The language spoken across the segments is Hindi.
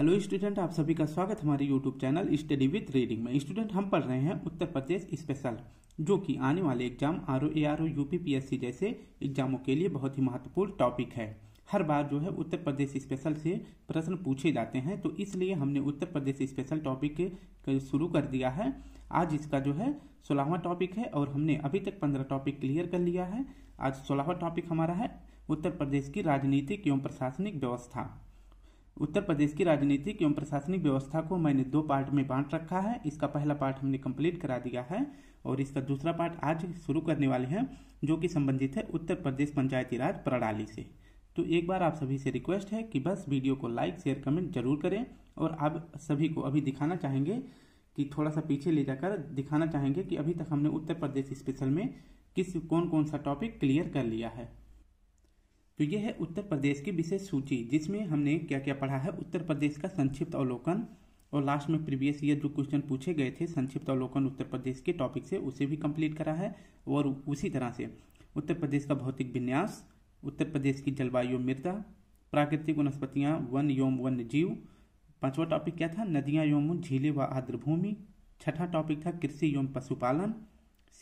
हेलो स्टूडेंट आप सभी का स्वागत हमारे YouTube channel study with reading में स्टूडेंट हम पढ़ रहे हैं उत्तर प्रदेश स्पेशल जो कि आने वाले exam R O A R O U P P S C जैसे एग्जामों के लिए बहुत ही महत्वपूर्ण टॉपिक है हर बार जो है उत्तर प्रदेश स्पेशल से प्रश्न पूछे जाते हैं तो इसलिए हमने उत्तर प्रदेश स्पेशल टॉपिक शुरू कर दिया है आज इसका जो है सोलहवा टॉपिक है और हमने अभी तक पंद्रह टॉपिक क्लियर कर लिया है आज सोलहवा टॉपिक हमारा है उत्तर प्रदेश की राजनीतिक एवं प्रशासनिक व्यवस्था उत्तर प्रदेश की राजनीतिक एवं प्रशासनिक व्यवस्था को मैंने दो पार्ट में बांट रखा है इसका पहला पार्ट हमने कंप्लीट करा दिया है और इसका दूसरा पार्ट आज शुरू करने वाले हैं जो कि संबंधित है उत्तर प्रदेश पंचायती राज प्रणाली से तो एक बार आप सभी से रिक्वेस्ट है कि बस वीडियो को लाइक शेयर कमेंट जरूर करें और आप सभी को अभी दिखाना चाहेंगे कि थोड़ा सा पीछे ले जाकर दिखाना चाहेंगे कि अभी तक हमने उत्तर प्रदेश स्पेशल में किस कौन कौन सा टॉपिक क्लियर कर लिया है तो यह है उत्तर प्रदेश की विशेष सूची जिसमें हमने क्या क्या पढ़ा है उत्तर प्रदेश का संक्षिप्त अवलोकन और लास्ट में प्रीवियस ईयर जो क्वेश्चन पूछे गए थे संक्षिप्त अवलोकन उत्तर प्रदेश के टॉपिक से उसे भी कंप्लीट करा है और उसी तरह से उत्तर प्रदेश का भौतिक विन्यास उत्तर प्रदेश की जलवायु मृदा प्राकृतिक वनस्पतियाँ वन एवं वन्य जीव पाँचवा टॉपिक क्या था नदियाँ योम झीलें व आर्द्रभूमि छठा टॉपिक था कृषि एवं पशुपालन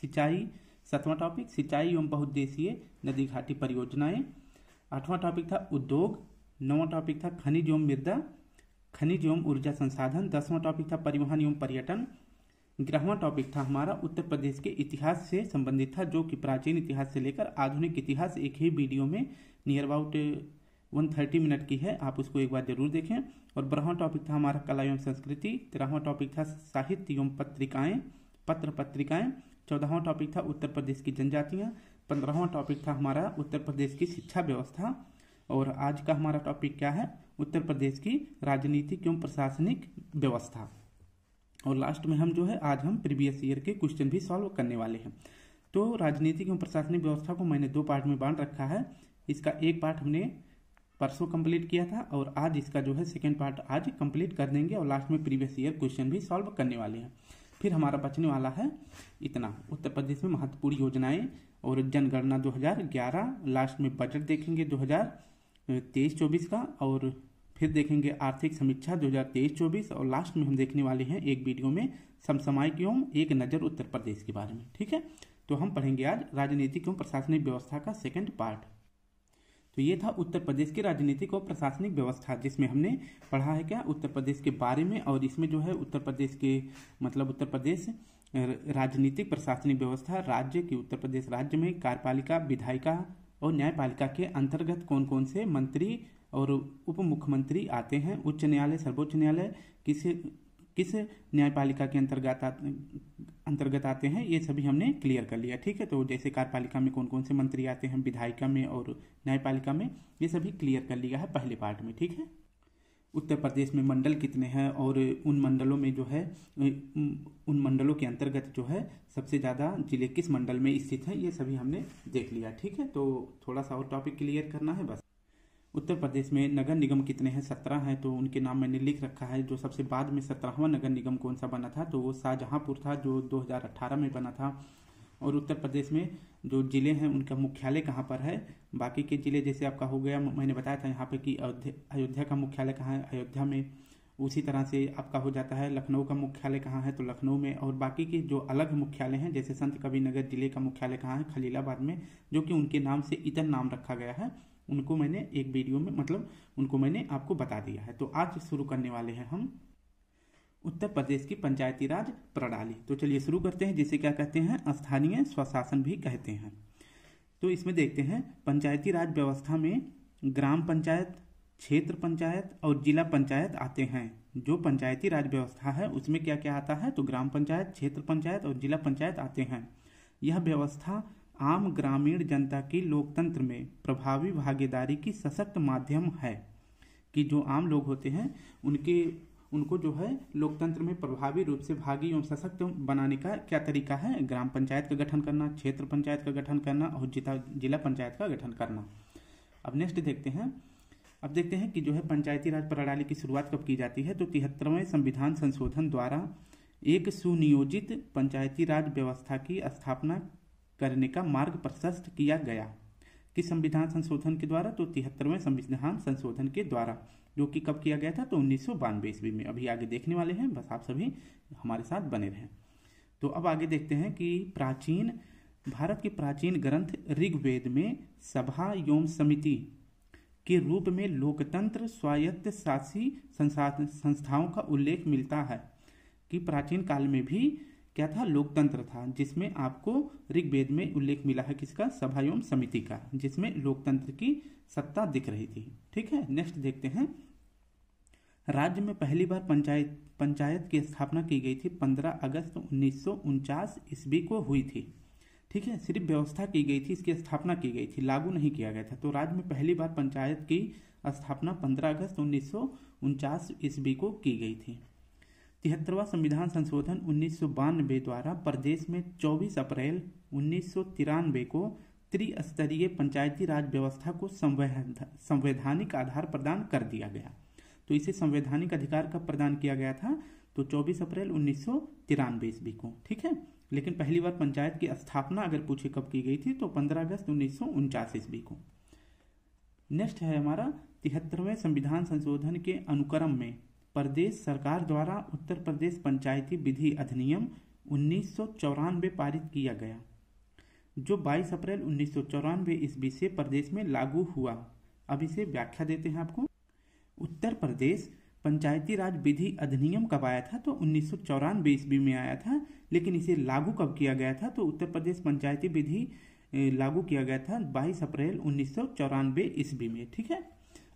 सिंचाई सातवां टॉपिक सिंचाई एवं बहुद्देशीय नदी घाटी परियोजनाएं आठवां टॉपिक था उद्योग नौवां टॉपिक था खनिज एवं मृदा खनिज एवं ऊर्जा संसाधन दसवां टॉपिक था परिवहन एवं पर्यटन ग्यारहवां टॉपिक था हमारा उत्तर प्रदेश के इतिहास से संबंधित था जो कि प्राचीन इतिहास से लेकर आधुनिक इतिहास एक ही वीडियो में near about one thirty minute की है आप उसको एक बार जरूर देखें और बारहवां टॉपिक था हमारा कला एवं संस्कृति तेरहवां टॉपिक था साहित्य एवं पत्रिकाएं पत्र पत्रिकाएं चौदहवा टॉपिक था उत्तर प्रदेश की जनजातियाँ पंद्रहवा टॉपिक था हमारा उत्तर प्रदेश की शिक्षा व्यवस्था और आज का हमारा टॉपिक क्या है उत्तर प्रदेश की राजनीतिक एवं प्रशासनिक व्यवस्था और लास्ट में हम जो है आज हम प्रीवियस ईयर के क्वेश्चन भी सॉल्व करने वाले हैं तो राजनीतिक एवं प्रशासनिक व्यवस्था को मैंने दो पार्ट में बांट रखा है इसका एक पार्ट हमने परसों कंप्लीट किया था और आज इसका जो है सेकेंड पार्ट आज कंप्लीट कर देंगे और लास्ट में प्रीवियस ईयर क्वेश्चन भी सॉल्व करने वाले हैं फिर हमारा बचने वाला है इतना उत्तर प्रदेश में महत्वपूर्ण योजनाएं और जनगणना 2011 लास्ट में बजट देखेंगे 2023-24 का और फिर देखेंगे आर्थिक समीक्षा 2023-24 और लास्ट में हम देखने वाले हैं एक वीडियो में समसमायिक एवं एक नज़र उत्तर प्रदेश के बारे में ठीक है तो हम पढ़ेंगे आज राजनीतिक एवं प्रशासनिक व्यवस्था का सेकेंड पार्ट तो ये था उत्तर प्रदेश की राजनीतिक और प्रशासनिक व्यवस्था जिसमें हमने पढ़ा है क्या उत्तर प्रदेश के बारे में और इसमें जो है उत्तर प्रदेश के मतलब उत्तर प्रदेश राजनीतिक प्रशासनिक व्यवस्था राज्य की उत्तर प्रदेश राज्य में कार्यपालिका विधायिका और न्यायपालिका के अंतर्गत कौन कौन से मंत्री और उप मुख्यमंत्री आते हैं उच्च न्यायालय सर्वोच्च न्यायालय किस किस न्यायपालिका के अंतर्गत अंतर्गत आते हैं ये सभी हमने क्लियर कर लिया ठीक है तो जैसे कार्यपालिका में कौन कौन से मंत्री आते हैं विधायिका में और न्यायपालिका में ये सभी क्लियर कर लिया है पहले पार्ट में ठीक है उत्तर प्रदेश में मंडल कितने हैं और उन मंडलों में जो है उन मंडलों के अंतर्गत जो है सबसे ज़्यादा जिले किस मंडल में स्थित है ये सभी हमने देख लिया ठीक है तो थोड़ा सा और टॉपिक क्लियर करना है बस उत्तर प्रदेश में नगर निगम कितने हैं सत्रह हैं तो उनके नाम मैंने लिख रखा है जो सबसे बाद में सत्रहवा नगर निगम कौन सा बना था तो वो शाहजहाँपुर था जो 2018 में बना था और उत्तर प्रदेश में जो ज़िले हैं उनका मुख्यालय कहाँ पर है बाकी के ज़िले जैसे आपका हो गया मैंने बताया था यहाँ पर कि अयोध्या का मुख्यालय कहाँ है अयोध्या में उसी तरह से आपका हो जाता है लखनऊ का मुख्यालय कहाँ है तो लखनऊ में और बाकी के जो अलग मुख्यालय हैं जैसे संत नगर जिले का मुख्यालय कहाँ है खलीलाबाद में जो कि उनके नाम से इतर नाम रखा गया है उनको मैंने एक वीडियो में मतलब उनको मैंने आपको बता दिया है तो आज शुरू करने वाले हैं हम उत्तर प्रदेश की पंचायती राज प्रणाली तो चलिए शुरू करते हैं जिसे क्या कहते हैं स्थानीय स्वशासन भी कहते हैं तो इसमें देखते हैं पंचायती राज व्यवस्था में ग्राम पंचायत क्षेत्र पंचायत और जिला पंचायत आते हैं जो पंचायती राज व्यवस्था है उसमें क्या क्या आता है तो ग्राम पंचायत क्षेत्र पंचायत और जिला पंचायत आते हैं यह व्यवस्था आम ग्रामीण जनता की लोकतंत्र में प्रभावी भागीदारी की सशक्त माध्यम है कि जो आम लोग होते हैं उनके उनको जो है लोकतंत्र में प्रभावी रूप से भागी एवं सशक्त बनाने का क्या तरीका है ग्राम पंचायत का गठन करना क्षेत्र पंचायत का गठन करना और जिला जिला पंचायत का गठन करना अब नेक्स्ट देखते हैं अब देखते हैं कि जो है पंचायती राज प्रणाली की शुरुआत कब की जाती है तो तिहत्तरवें संविधान संशोधन द्वारा एक सुनियोजित पंचायती राज व्यवस्था की स्थापना करने का मार्ग प्रशस्त किया गया कि संविधान संशोधन के द्वारा तो तिहत्तरवें संविधान संशोधन के द्वारा जो कि कब किया गया था तो उन्नीस सौ बानवे ईस्वी में अभी आगे देखने वाले हैं बस आप सभी हमारे साथ बने रहें तो अब आगे देखते हैं कि प्राचीन भारत के प्राचीन ग्रंथ ऋग्वेद में सभा योम समिति के रूप में लोकतंत्र स्वायत्त शासी संस्थाओं का उल्लेख मिलता है कि प्राचीन काल में भी क्या था लोकतंत्र था जिसमें आपको ऋग्वेद में उल्लेख मिला है किसका सभा एवं समिति का जिसमें लोकतंत्र की सत्ता दिख रही थी ठीक है नेक्स्ट देखते हैं राज्य में पहली बार पंचायत पंचायत की स्थापना की गई थी 15 अगस्त उन्नीस ईस्वी को हुई थी ठीक है सिर्फ व्यवस्था की गई थी इसकी स्थापना की गई थी लागू नहीं किया गया था तो राज्य में पहली बार पंचायत की स्थापना 15 अगस्त उन्नीस ईस्वी को की गई थी तिहत्तरवा संविधान संशोधन उन्नीस द्वारा प्रदेश में 24 अप्रैल उन्नीस को त्रिस्तरीय पंचायती राज व्यवस्था को संवैधानिक आधार प्रदान कर दिया गया तो इसे संवैधानिक अधिकार कब प्रदान किया गया था तो 24 अप्रैल उन्नीस सौ ईस्वी को ठीक है लेकिन पहली बार पंचायत की स्थापना अगर पूछे कब की गई थी तो 15 अगस्त उन्नीस सौ ईस्वी को नेक्स्ट है हमारा तिहत्तरवें संविधान संशोधन के अनुक्रम में प्रदेश सरकार द्वारा उत्तर प्रदेश पंचायती विधि अधिनियम उन्नीस पारित किया गया जो 22 अप्रैल उन्नीस ईस्वी से प्रदेश में लागू हुआ अब इसे व्याख्या देते हैं आपको उत्तर प्रदेश पंचायती राज विधि अधिनियम कब आया था तो उन्नीस ईस्वी में आया था लेकिन इसे लागू कब किया गया था तो उत्तर प्रदेश पंचायती विधि लागू किया गया था 22 अप्रैल उन्नीस ईस्वी में ठीक है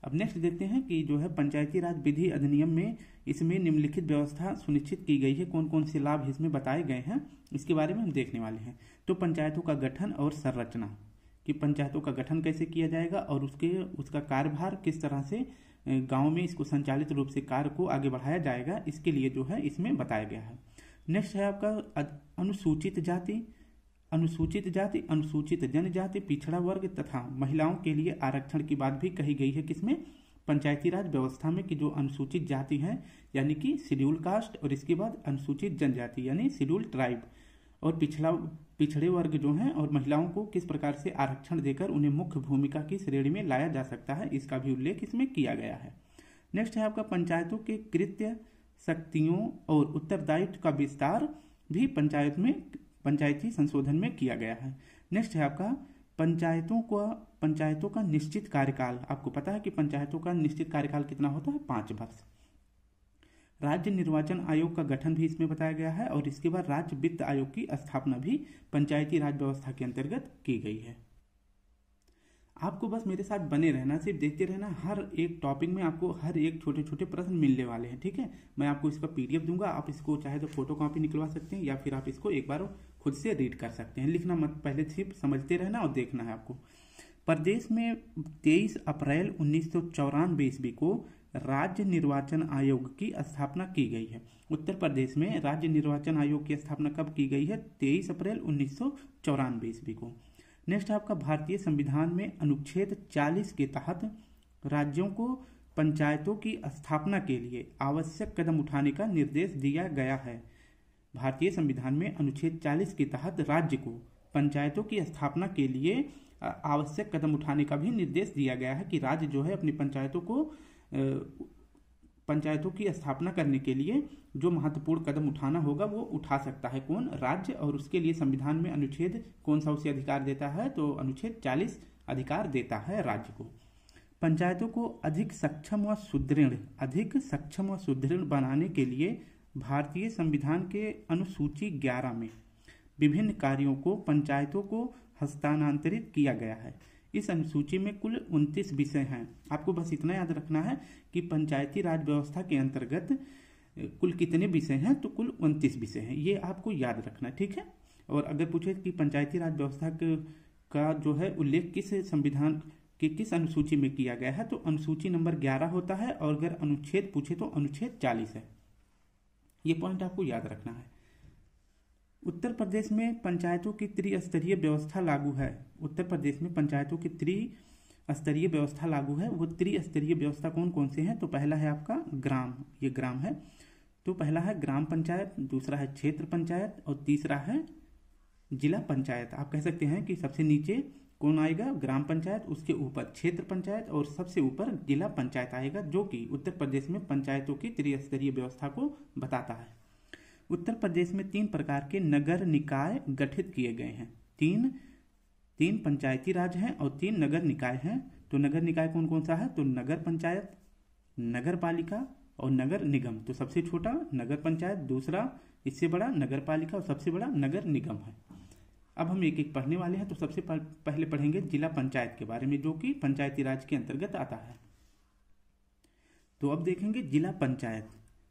अब नेक्स्ट देखते हैं कि जो है पंचायती राज विधि अधिनियम में इसमें निम्नलिखित व्यवस्था सुनिश्चित की गई है कौन कौन से लाभ इसमें बताए गए हैं इसके बारे में हम देखने वाले हैं तो पंचायतों का गठन और संरचना कि पंचायतों का गठन कैसे किया जाएगा और उसके उसका कार्यभार किस तरह से गाँव में इसको संचालित रूप से कार्य को आगे बढ़ाया जाएगा इसके लिए जो है इसमें बताया गया है नेक्स्ट है आपका अनुसूचित जाति अनुसूचित जाति अनुसूचित जनजाति पिछड़ा वर्ग तथा महिलाओं के लिए आरक्षण की बात भी कही गई है किसमें पंचायती राज व्यवस्था में कि जो अनुसूचित जाति है यानी कि शेड्यूल कास्ट और इसके बाद अनुसूचित जनजाति यानी शेड्यूल ट्राइब और पिछड़ा पिछड़े वर्ग जो हैं और महिलाओं को किस प्रकार से आरक्षण देकर उन्हें मुख्य भूमिका की श्रेणी में लाया जा सकता है इसका भी उल्लेख इसमें किया गया है नेक्स्ट है आपका पंचायतों के कृत्य शक्तियों और उत्तरदायित्व का विस्तार भी पंचायत में पंचायती संशोधन में किया गया है नेक्स्ट है आपका पंचायतों का पंचायतों का निश्चित कार्यकाल आपको पता है कि पंचायतों का निश्चित कार्यकाल कितना होता है पाँच वर्ष राज्य निर्वाचन आयोग का गठन भी इसमें बताया गया है और इसके बाद राज्य वित्त आयोग की स्थापना भी पंचायती राज व्यवस्था के अंतर्गत की गई है आपको बस मेरे साथ बने रहना सिर्फ देखते रहना हर एक टॉपिक में आपको हर एक छोटे छोटे प्रश्न मिलने वाले हैं ठीक है मैं आपको इसका पीडीएफ दूंगा आप इसको चाहे तो फोटो कॉपी निकलवा सकते हैं या फिर आप इसको एक बार खुद से रीड कर सकते हैं लिखना मत पहले सिर्फ समझते रहना और देखना है आपको प्रदेश में तेईस अप्रैल उन्नीस सौ ईस्वी को राज्य निर्वाचन आयोग की स्थापना की गई है उत्तर प्रदेश में राज्य निर्वाचन आयोग की स्थापना कब की गई है तेईस अप्रैल उन्नीस सौ ईस्वी को नेक्स्ट आपका भारतीय संविधान में अनुच्छेद 40 के तहत राज्यों को पंचायतों की स्थापना के लिए आवश्यक कदम उठाने का निर्देश दिया गया है भारतीय संविधान में अनुच्छेद 40 के तहत राज्य को पंचायतों की स्थापना के लिए आवश्यक कदम उठाने का भी निर्देश दिया गया है कि राज्य जो है अपनी पंचायतों को पंचायतों की स्थापना करने के लिए जो महत्वपूर्ण कदम उठाना होगा वो उठा सकता है कौन राज्य और उसके लिए संविधान में अनुच्छेद कौन सा उसे अधिकार देता है तो अनुच्छेद चालीस अधिकार देता है राज्य को पंचायतों को अधिक सक्षम व सुदृढ़ अधिक सक्षम व सुदृढ़ बनाने के लिए भारतीय संविधान के अनुसूची 11 में विभिन्न कार्यों को पंचायतों को हस्तांतरित किया गया है इस अनुसूची में कुल उनतीस विषय हैं आपको बस इतना याद रखना है कि पंचायती राज व्यवस्था के अंतर्गत कुल कितने विषय हैं तो कुल उनतीस विषय हैं ये आपको याद रखना ठीक है और अगर पूछे कि पंचायती राज व्यवस्था का जो है उल्लेख किस संविधान के किस अनुसूची में किया गया है तो अनुसूची नंबर ग्यारह होता है और अगर अनुच्छेद पूछे तो अनुच्छेद चालीस है ये पॉइंट आपको याद रखना है उत्तर प्रदेश में पंचायतों की त्रिस्तरीय व्यवस्था लागू है उत्तर प्रदेश में पंचायतों की त्रिस्तरीय व्यवस्था लागू है वो त्रिस्तरीय व्यवस्था कौन कौन से हैं तो पहला है आपका ग्राम ये ग्राम है तो पहला है ग्राम पंचायत दूसरा है क्षेत्र पंचायत और तीसरा है जिला पंचायत आप कह सकते हैं कि सबसे नीचे कौन आएगा ग्राम पंचायत उसके ऊपर क्षेत्र पंचायत और सबसे ऊपर जिला पंचायत आएगा जो कि उत्तर प्रदेश में पंचायतों की त्रिस्तरीय व्यवस्था को बताता है उत्तर प्रदेश में तीन प्रकार के नगर निकाय गठित किए गए हैं तीन तीन पंचायती राज हैं और तीन नगर निकाय हैं तो नगर निकाय कौन कौन सा है तो नगर पंचायत नगर पालिका और नगर निगम तो सबसे छोटा नगर पंचायत दूसरा इससे बड़ा नगर पालिका और सबसे बड़ा नगर निगम है अब हम एक एक पढ़ने वाले हैं तो सबसे पहले पढ़ेंगे जिला पंचायत के बारे में जो कि पंचायती राज के अंतर्गत आता है तो अब देखेंगे जिला पंचायत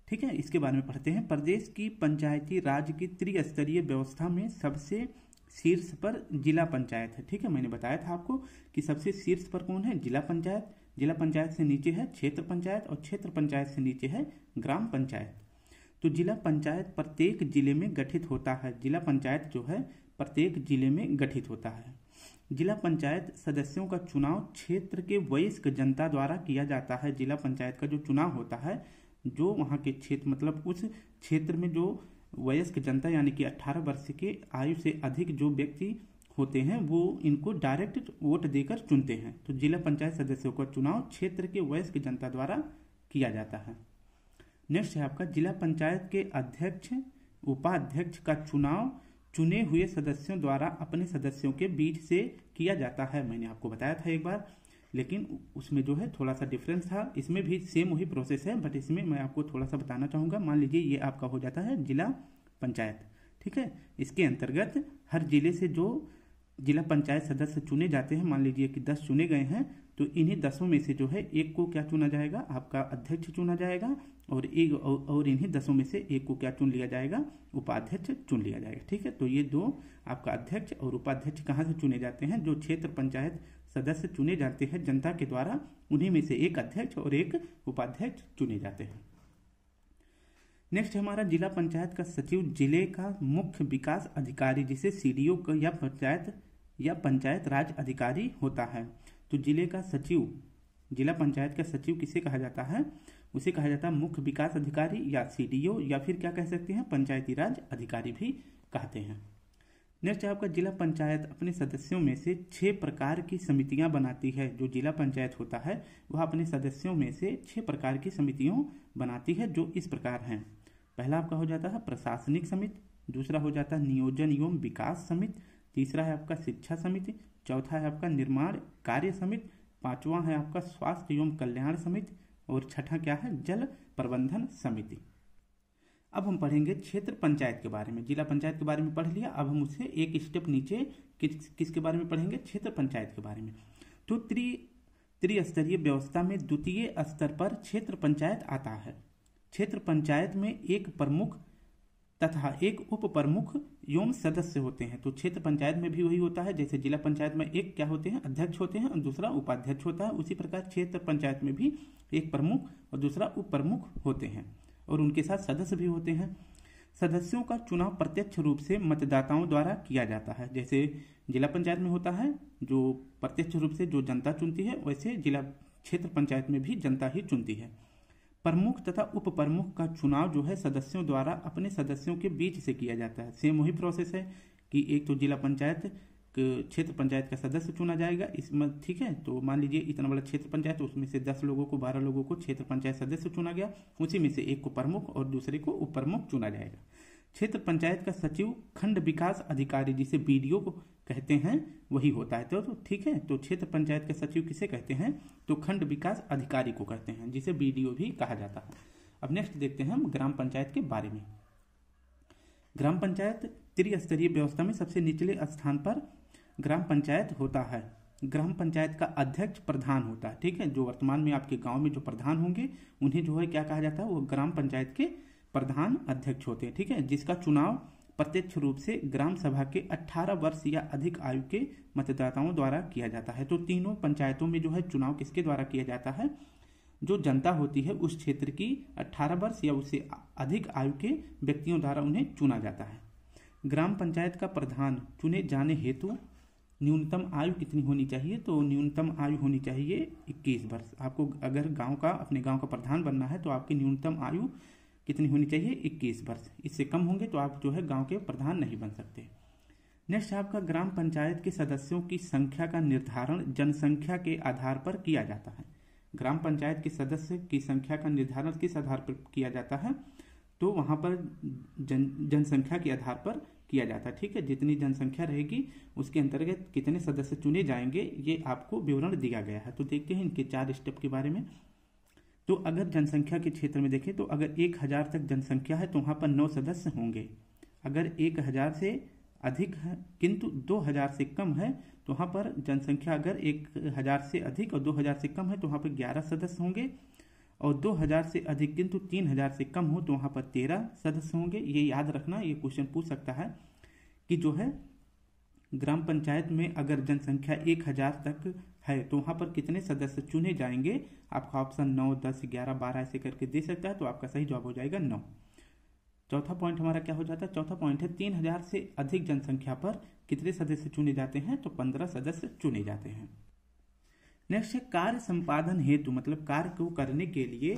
ठीक है इसके बारे में पढ़ते हैं प्रदेश की पंचायती राज की त्रिस्तरीय व्यवस्था में सबसे शीर्ष पर जिला पंचायत है ठीक है मैंने बताया था आपको कि सबसे शीर्ष पर कौन है जिला पंचायत जिला पंचायत से नीचे है क्षेत्र पंचायत और क्षेत्र पंचायत से नीचे है ग्राम पंचायत तो जिला पंचायत प्रत्येक जिले में गठित होता है जिला पंचायत जो है प्रत्येक जिले में गठित होता है जिला पंचायत सदस्यों का चुनाव क्षेत्र के वयस्क जनता द्वारा किया जाता है जिला पंचायत का जो चुनाव होता है जो वहाँ के क्षेत्र मतलब उस क्षेत्र में जो वयस्क जनता यानी कि 18 वर्ष के आयु से अधिक जो व्यक्ति होते हैं वो इनको डायरेक्ट वोट देकर चुनते हैं तो जिला पंचायत सदस्यों का चुनाव क्षेत्र के वयस्क जनता द्वारा किया जाता है नेक्स्ट है आपका जिला पंचायत के अध्यक्ष उपाध्यक्ष का चुनाव चुने हुए सदस्यों द्वारा अपने सदस्यों के बीच से किया जाता है मैंने आपको बताया था एक बार लेकिन उसमें जो है थोड़ा सा डिफरेंस था इसमें भी सेम वही प्रोसेस है बट इसमें मैं आपको थोड़ा सा बताना चाहूँगा मान लीजिए ये आपका हो जाता है जिला पंचायत ठीक है इसके अंतर्गत हर जिले से जो जिला पंचायत सदस्य चुने जाते हैं मान लीजिए कि दस चुने गए हैं तो इन्हीं दसों में से जो है एक को क्या चुना जाएगा आपका अध्यक्ष चुना जाएगा और एक और इन्हीं दसों में से एक को क्या चुन लिया जाएगा उपाध्यक्ष चुन लिया जाएगा ठीक है तो ये दो आपका अध्यक्ष और उपाध्यक्ष कहाँ से चुने जाते हैं जो क्षेत्र पंचायत सदस्य चुने जाते हैं जनता के द्वारा उन्हीं में से एक अध्यक्ष और एक उपाध्यक्ष चुने जाते हैं नेक्स्ट हमारा जिला पंचायत का सचिव जिले का मुख्य विकास अधिकारी जिसे सीडीओ या पंचायत या पंचायत राज अधिकारी होता है तो जिले का सचिव जिला पंचायत का सचिव किसे कहा जाता है उसे कहा जाता है मुख्य विकास अधिकारी या सी या फिर क्या कह सकते हैं पंचायती राज अधिकारी भी कहते हैं नेक्स्ट है आपका जिला पंचायत अपने सदस्यों में से छः प्रकार की समितियां बनाती है जो जिला पंचायत होता है वह अपने सदस्यों में से छः प्रकार की समितियों बनाती है जो इस प्रकार हैं पहला आपका हो जाता है प्रशासनिक समिति दूसरा हो जाता है नियोजन एवं विकास समिति तीसरा है आपका शिक्षा समिति चौथा है आपका निर्माण कार्य समिति पांचवा है आपका स्वास्थ्य एवं कल्याण समिति और छठा क्या है जल प्रबंधन समिति अब हम पढ़ेंगे क्षेत्र पंचायत के बारे में जिला पंचायत के बारे में पढ़ लिया अब हम उसे एक स्टेप नीचे किस किसके बारे में पढ़ेंगे क्षेत्र पंचायत के बारे में तो त्रि त्रिस्तरीय व्यवस्था में द्वितीय स्तर पर क्षेत्र पंचायत आता है क्षेत्र पंचायत में एक प्रमुख तथा एक उप प्रमुख एवं सदस्य होते हैं तो क्षेत्र पंचायत में भी वही होता है जैसे जिला पंचायत में एक क्या होते हैं अध्यक्ष होते हैं और दूसरा उपाध्यक्ष होता है उसी प्रकार क्षेत्र पंचायत में भी एक प्रमुख और दूसरा उप प्रमुख होते हैं और उनके साथ सदस्य भी होते हैं सदस्यों का चुनाव प्रत्यक्ष रूप से मतदाताओं द्वारा किया जाता है जैसे जिला पंचायत में होता है जो प्रत्यक्ष रूप से जो जनता चुनती है वैसे जिला क्षेत्र पंचायत में भी जनता ही चुनती है प्रमुख तथा उप प्रमुख का चुनाव जो है सदस्यों द्वारा अपने सदस्यों के बीच से किया जाता है सेम वही प्रोसेस है कि एक तो जिला पंचायत क्षेत्र पंचायत का सदस्य चुना जाएगा इसमें ठीक है तो मान लीजिए इतना बड़ा क्षेत्र पंचायत तो उसमें से दस लोगों को बारह लोगों को क्षेत्र पंचायत सदस्य चुना गया उसी में से एक को प्रमुख और दूसरे को उप प्रमुख चुना जाएगा क्षेत्र पंचायत का सचिव खंड विकास अधिकारी जिसे बी को कहते हैं वही होता है तो, तो ठीक है तो क्षेत्र पंचायत के सचिव किसे कहते हैं तो खंड विकास अधिकारी को कहते हैं जिसे बी भी कहा जाता है अब नेक्स्ट देखते हैं हम ग्राम पंचायत के बारे में ग्राम पंचायत त्रिस्तरीय व्यवस्था में सबसे निचले स्थान पर ग्राम पंचायत होता है ग्राम पंचायत का अध्यक्ष प्रधान होता है ठीक है जो वर्तमान में आपके गांव में जो प्रधान होंगे उन्हें जो है क्या कहा जाता है वो ग्राम पंचायत के प्रधान अध्यक्ष होते हैं ठीक है जिसका चुनाव प्रत्यक्ष रूप से ग्राम सभा के 18 वर्ष या अधिक आयु के मतदाताओं द्वारा किया जाता है तो तीनों पंचायतों में जो है चुनाव किसके द्वारा किया जाता है जो जनता होती है उस क्षेत्र की 18 वर्ष या उससे अधिक आयु के व्यक्तियों द्वारा उन्हें चुना जाता है ग्राम पंचायत का प्रधान चुने जाने हेतु न्यूनतम आयु कितनी होनी चाहिए तो न्यूनतम आयु होनी चाहिए 21 वर्ष आपको अगर गांव का अपने गांव का प्रधान बनना है तो आपकी न्यूनतम आयु कितनी होनी चाहिए 21 वर्ष इससे कम होंगे तो आप जो है गांव के प्रधान नहीं बन सकते नेक्स्ट आपका ग्राम पंचायत के सदस्यों की संख्या का निर्धारण जनसंख्या के आधार पर किया जाता है ग्राम पंचायत के सदस्य की संख्या का निर्धारण किस आधार पर किया जाता है तो वहाँ पर जन जनसंख्या के आधार पर किया जाता है ठीक है जितनी जनसंख्या रहेगी उसके अंतर्गत कितने सदस्य चुने जाएंगे ये आपको विवरण दिया गया है तो देखते हैं इनके चार स्टेप के बारे में तो अगर जनसंख्या के क्षेत्र में देखें तो अगर एक हजार तक जनसंख्या है तो वहाँ पर नौ सदस्य होंगे अगर एक हजार से अधिक है किंतु दो हजार से कम है तो वहाँ पर जनसंख्या अगर एक हजार से अधिक और दो हजार से कम है तो वहाँ पर ग्यारह सदस्य होंगे और 2000 से अधिक किंतु 3000 से कम हो तो वहाँ पर तेरह सदस्य होंगे ये याद रखना ये क्वेश्चन पूछ सकता है कि जो है ग्राम पंचायत में अगर जनसंख्या एक हजार तक है तो वहाँ पर कितने सदस्य चुने जाएंगे आपका ऑप्शन नौ दस ग्यारह बारह ऐसे करके दे सकता है तो आपका सही जवाब हो जाएगा नौ चौथा पॉइंट हमारा क्या हो जाता है चौथा पॉइंट है तीन हजार से अधिक जनसंख्या पर कितने सदस्य चुने जाते हैं तो पंद्रह सदस्य चुने जाते हैं नेक्स्ट है कार्य संपादन हेतु मतलब कार्य को करने के लिए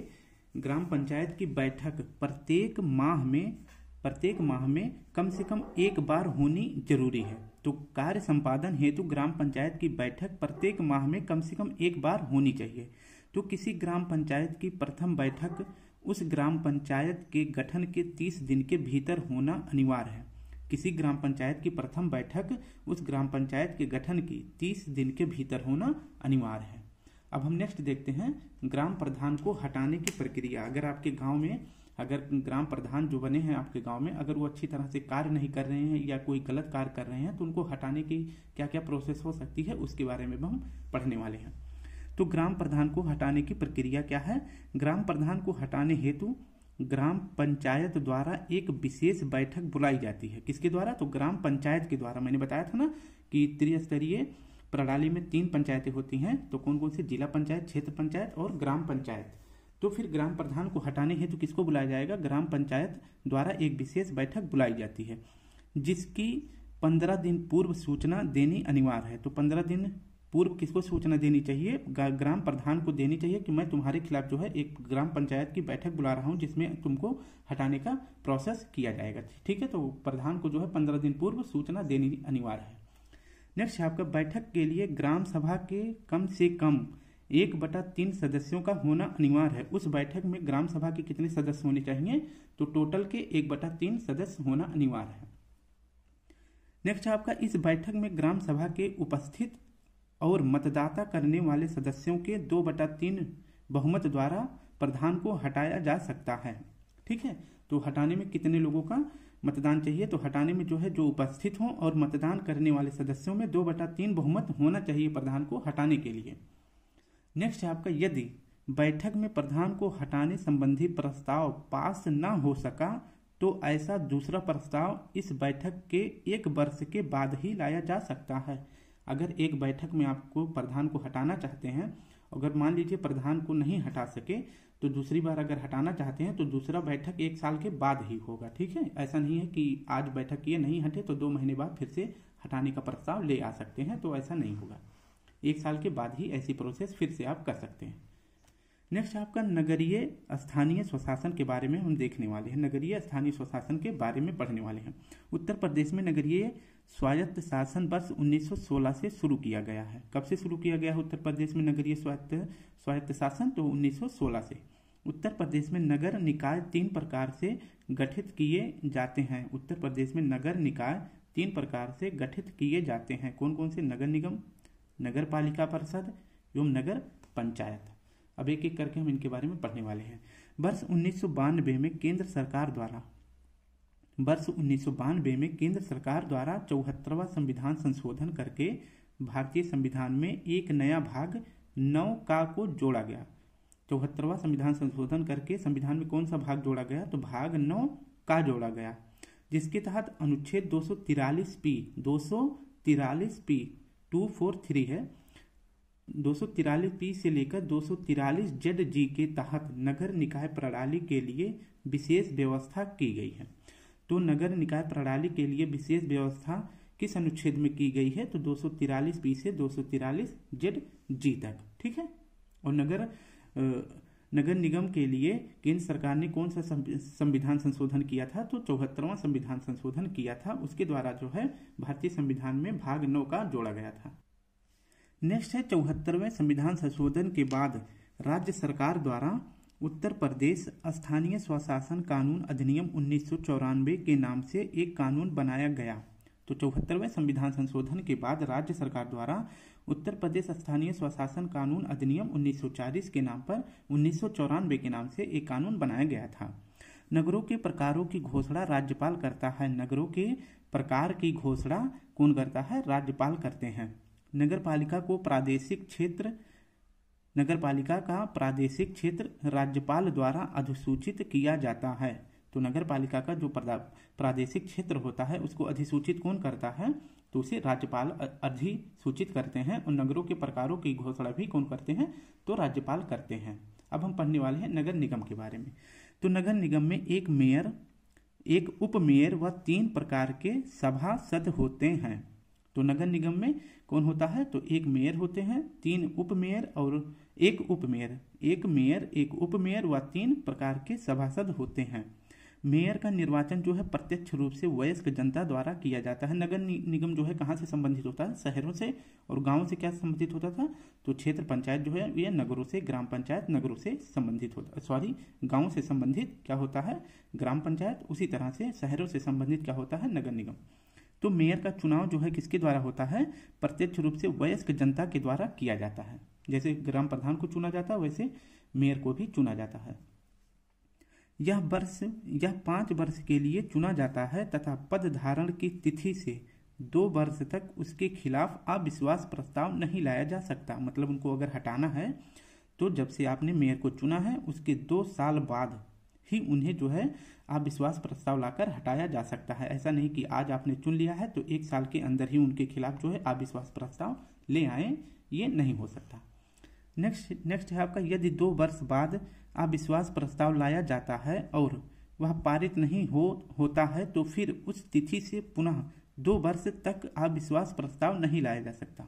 ग्राम पंचायत की बैठक प्रत्येक माह में प्रत्येक माह में कम से कम एक बार होनी जरूरी है तो कार्य संपादन हेतु ग्राम पंचायत की बैठक प्रत्येक माह में कम से कम एक बार होनी चाहिए तो किसी ग्राम पंचायत की प्रथम बैठक उस ग्राम पंचायत के गठन के तीस दिन के भीतर होना अनिवार्य है किसी ग्राम पंचायत की प्रथम बैठक उस ग्राम पंचायत के गठन की तीस दिन के भीतर होना अनिवार्य है अब हम नेक्स्ट देखते हैं ग्राम प्रधान को हटाने की प्रक्रिया अगर आपके गांव में अगर ग्राम प्रधान जो बने हैं आपके गांव में अगर वो अच्छी तरह से कार्य नहीं कर रहे हैं या कोई गलत कार्य कर रहे हैं तो उनको हटाने की क्या क्या प्रोसेस हो सकती है उसके बारे में भी हम पढ़ने वाले हैं तो ग्राम प्रधान को हटाने की प्रक्रिया क्या है ग्राम प्रधान को हटाने हेतु ग्राम पंचायत द्वारा एक विशेष बैठक बुलाई जाती है किसके द्वारा तो ग्राम पंचायत के द्वारा मैंने बताया था ना कि त्रिस्तरीय प्रणाली में तीन पंचायतें होती हैं तो कौन कौन सी जिला पंचायत क्षेत्र पंचायत और ग्राम पंचायत तो फिर ग्राम प्रधान को हटाने हेतु तो किसको बुलाया जाएगा ग्राम पंचायत द्वारा एक विशेष बैठक बुलाई जाती है जिसकी पंद्रह दिन पूर्व सूचना देनी अनिवार्य है तो पंद्रह दिन पूर्व किसको सूचना देनी चाहिए ग्राम प्रधान को देनी चाहिए कि मैं तुम्हारे खिलाफ जो है एक ग्राम पंचायत की बैठक बुला रहा हूँ जिसमें तुमको हटाने का प्रोसेस किया जाएगा ठीक है तो प्रधान को जो है पंद्रह दिन पूर्व सूचना देनी अनिवार्य है नेक्स्ट है आपका बैठक के लिए ग्राम सभा के कम से कम एक बटा तीन सदस्यों का होना अनिवार्य है उस बैठक में ग्राम सभा के कितने सदस्य होने चाहिए तो टोटल के एक बटा तीन सदस्य होना अनिवार्य है नेक्स्ट आपका इस बैठक में ग्राम सभा के उपस्थित और मतदाता करने वाले सदस्यों के दो बटा तीन बहुमत द्वारा प्रधान को हटाया जा सकता है ठीक है तो हटाने में कितने लोगों का मतदान चाहिए तो हटाने में जो है जो उपस्थित हो और मतदान करने वाले सदस्यों में दो बटा तीन बहुमत होना चाहिए प्रधान को हटाने के लिए नेक्स्ट है आपका यदि बैठक में प्रधान को हटाने संबंधी प्रस्ताव पास न हो सका तो ऐसा दूसरा प्रस्ताव इस बैठक के एक वर्ष के बाद ही लाया जा सकता है अगर एक बैठक में आपको प्रधान को हटाना चाहते हैं अगर मान लीजिए प्रधान को नहीं हटा सके तो दूसरी बार अगर हटाना चाहते हैं तो दूसरा बैठक एक साल के बाद ही होगा ठीक है ऐसा नहीं है कि आज बैठक किए नहीं हटे तो दो महीने बाद फिर से हटाने का प्रस्ताव ले आ सकते हैं तो ऐसा नहीं होगा एक साल के बाद ही ऐसी प्रोसेस फिर से आप कर सकते हैं नेक्स्ट आपका नगरीय स्थानीय स्वशासन के बारे में हम देखने वाले हैं नगरीय स्थानीय स्वशासन के बारे में पढ़ने वाले हैं उत्तर प्रदेश में नगरीय स्वायत्त शासन वर्ष 1916 से शुरू किया गया है कब से शुरू किया गया है उत्तर प्रदेश में नगरीय स्वायत्त स्वायत्त शासन तो 1916 से उत्तर प्रदेश में नगर निकाय तीन प्रकार से गठित किए जाते हैं उत्तर प्रदेश में नगर निकाय तीन प्रकार से गठित किए जाते हैं कौन कौन से नगर निगम नगर पालिका परिषद एवं नगर पंचायत अब एक एक करके हम इनके बारे में पढ़ने वाले हैं वर्ष उन्नीस में केंद्र सरकार द्वारा वर्ष उन्नीस में केंद्र सरकार द्वारा चौहत्तरवा संविधान संशोधन करके भारतीय संविधान में एक नया भाग नौ का को जोड़ा गया चौहत्तरवा संविधान संशोधन करके संविधान में कौन सा भाग जोड़ा गया तो भाग नौ का जोड़ा गया जिसके तहत अनुच्छेद दो सौ तिरालीस पी दो सौ तिरालीस पी टू फोर थ्री है दो सौ तिरालीस पी से लेकर दो सौ तिरालीस जेड जी के तहत नगर निकाय प्रणाली के लिए विशेष व्यवस्था की गई है तो नगर निकाय प्रणाली के लिए विशेष व्यवस्था किस अनुच्छेद में की गई है तो दो सौ तिरालीस पी से दो सौ तिरालीस जेड जी तक ठीक है और नगर नगर निगम के लिए केंद्र सरकार ने कौन सा संविधान संशोधन किया था तो चौहत्तरवां संविधान संशोधन किया था उसके द्वारा जो है भारतीय संविधान में भाग नौ का जोड़ा गया था नेक्स्ट है चौहत्तरवें संविधान संशोधन के बाद राज्य सरकार द्वारा उत्तर प्रदेश स्थानीय स्वशासन कानून अधिनियम उन्नीस के नाम से एक कानून बनाया गया तो चौहत्तरवें संविधान संशोधन के बाद राज्य सरकार द्वारा उत्तर प्रदेश स्थानीय स्वशासन कानून अधिनियम 1940 के नाम पर उन्नीस के नाम से एक कानून बनाया गया था नगरों के प्रकारों की घोषणा राज्यपाल करता है नगरों के प्रकार की घोषणा कौन करता है राज्यपाल करते हैं नगर पालिका को प्रादेशिक क्षेत्र नगर पालिका का प्रादेशिक क्षेत्र राज्यपाल द्वारा अधिसूचित किया जाता है तो नगर पालिका का जो प्रादेशिक क्षेत्र होता है उसको अधिसूचित कौन करता है तो उसे राज्यपाल अधिसूचित करते हैं और नगरों के प्रकारों की घोषणा भी कौन करते हैं तो राज्यपाल करते हैं अब हम पढ़ने वाले हैं नगर निगम के बारे में तो नगर निगम में एक मेयर एक उप मेयर व तीन प्रकार के सभासद होते हैं तो नगर निगम में कौन होता है तो एक मेयर होते हैं तीन उप मेयर और एक उप मेयर एक मेयर एक उप मेयर व तीन प्रकार के सभासद होते हैं मेयर का निर्वाचन जो है प्रत्यक्ष रूप से वयस्क जनता द्वारा किया जाता है नगर निगम जो है कहाँ से संबंधित होता है शहरों से और गाँव से क्या संबंधित होता था तो क्षेत्र पंचायत जो है यह नगरों से ग्राम पंचायत नगरों से संबंधित होता है सॉरी गाँव से संबंधित क्या होता है ग्राम पंचायत उसी तरह से शहरों से संबंधित क्या होता है नगर निगम तो मेयर का चुनाव जो है किसके द्वारा होता है प्रत्यक्ष रूप से वयस्क जनता के द्वारा किया जाता है जैसे ग्राम प्रधान को चुना जाता है वैसे मेयर को भी चुना जाता है यह वर्ष यह पाँच वर्ष के लिए चुना जाता है तथा पद धारण की तिथि से दो वर्ष तक उसके खिलाफ अविश्वास प्रस्ताव नहीं लाया जा सकता मतलब उनको अगर हटाना है तो जब से आपने मेयर को चुना है उसके दो साल बाद ही उन्हें जो है आप विश्वास प्रस्ताव लाकर हटाया जा सकता है ऐसा नहीं कि आज आपने चुन लिया है तो एक साल के अंदर ही उनके खिलाफ जो है आप विश्वास प्रस्ताव ले आए ये नहीं हो सकता नेक्स्ट नेक्स्ट है आपका यदि दो वर्ष बाद आप विश्वास प्रस्ताव लाया जाता है और वह पारित नहीं हो होता है तो फिर उस तिथि से पुनः दो वर्ष तक आप विश्वास प्रस्ताव नहीं लाया जा सकता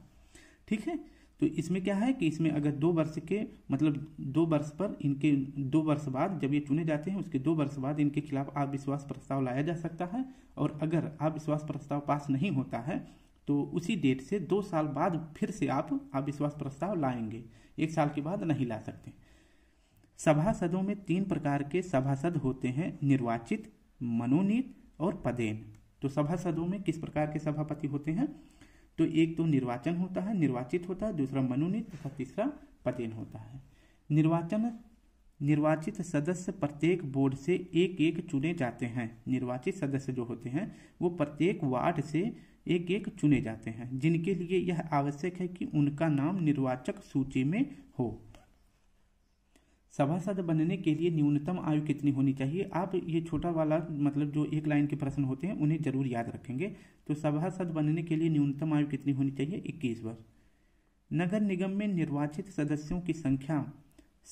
ठीक है तो इसमें क्या है कि इसमें अगर दो वर्ष के मतलब दो वर्ष पर इनके दो वर्ष बाद जब ये चुने जाते हैं उसके दो वर्ष बाद इनके खिलाफ अविश्वास प्रस्ताव लाया जा सकता है और अगर अविश्वास प्रस्ताव पास नहीं होता है तो उसी डेट से दो साल बाद फिर से आप अविश्वास प्रस्ताव लाएंगे एक साल के बाद नहीं ला सकते सभासदों में तीन प्रकार के सभासद होते हैं निर्वाचित मनोनीत और पदेन तो सभासदों में किस प्रकार के सभापति होते हैं तो एक तो निर्वाचन होता है निर्वाचित होता है दूसरा मनोनीत तथा तीसरा पदेन होता है निर्वाचन निर्वाचित सदस्य प्रत्येक बोर्ड से एक एक चुने जाते हैं निर्वाचित सदस्य जो होते हैं वो प्रत्येक वार्ड से एक एक चुने जाते हैं जिनके लिए यह आवश्यक है कि उनका नाम निर्वाचक सूची में हो सभासद बनने के लिए न्यूनतम आयु कितनी होनी चाहिए आप ये छोटा वाला मतलब जो एक लाइन के प्रश्न होते हैं उन्हें जरूर याद रखेंगे तो सभासद बनने के लिए न्यूनतम आयु कितनी होनी चाहिए इक्कीस वर्ष नगर निगम में निर्वाचित सदस्यों की संख्या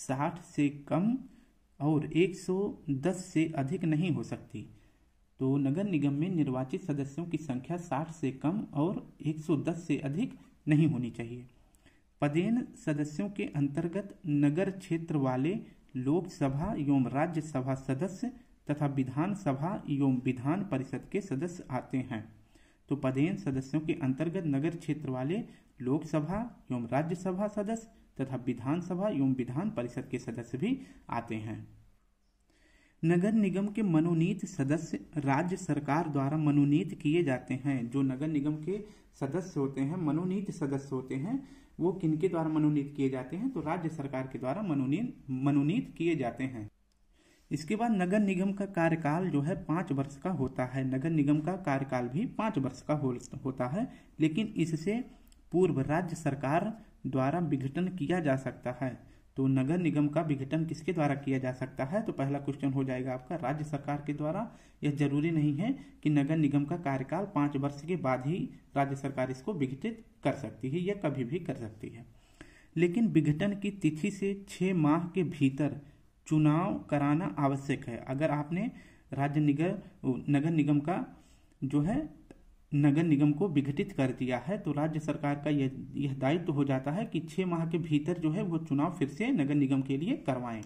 साठ से कम और 110 से अधिक नहीं हो सकती तो नगर निगम में निर्वाचित सदस्यों की संख्या 60 से कम और 110 से अधिक नहीं होनी चाहिए पदेन सदस्यों के अंतर्गत नगर क्षेत्र वाले लोकसभा एवं राज्यसभा सदस्य तथा विधानसभा एवं विधान परिषद के सदस्य आते हैं तो पदेन सदस्यों के अंतर्गत नगर क्षेत्र वाले लोकसभा एवं राज्यसभा सदस्य तथा विधानसभा एवं विधान परिषद के सदस्य भी आते हैं नगर निगम के मनोनीत सदस्य राज्य सरकार द्वारा मनोनीत किए जाते हैं जो नगर निगम के सदस्य होते हैं मनोनीत सदस्य होते हैं वो किनके द्वारा मनोनीत किए जाते हैं तो राज्य सरकार के द्वारा मनोनीत मनोनीत किए जाते हैं इसके बाद नगर निगम का कार्यकाल जो है पाँच वर्ष का होता है नगर निगम का कार्यकाल भी पाँच वर्ष का हो, होता है लेकिन इससे पूर्व राज्य सरकार द्वारा विघटन किया जा सकता है तो नगर निगम का विघटन किसके द्वारा किया जा सकता है तो पहला क्वेश्चन हो जाएगा आपका राज्य सरकार के द्वारा यह जरूरी नहीं है कि नगर निगम का कार्यकाल पाँच वर्ष के बाद ही राज्य सरकार इसको विघटित कर सकती है या कभी भी कर सकती है लेकिन विघटन की तिथि से छः माह के भीतर चुनाव कराना आवश्यक है अगर आपने राज्य निगर नगर निगम का जो है नगर निगम को विघटित कर दिया है तो राज्य सरकार का यह यह दायित्व तो हो जाता है कि छः माह के भीतर जो है वो चुनाव फिर से नगर निगम के लिए करवाएं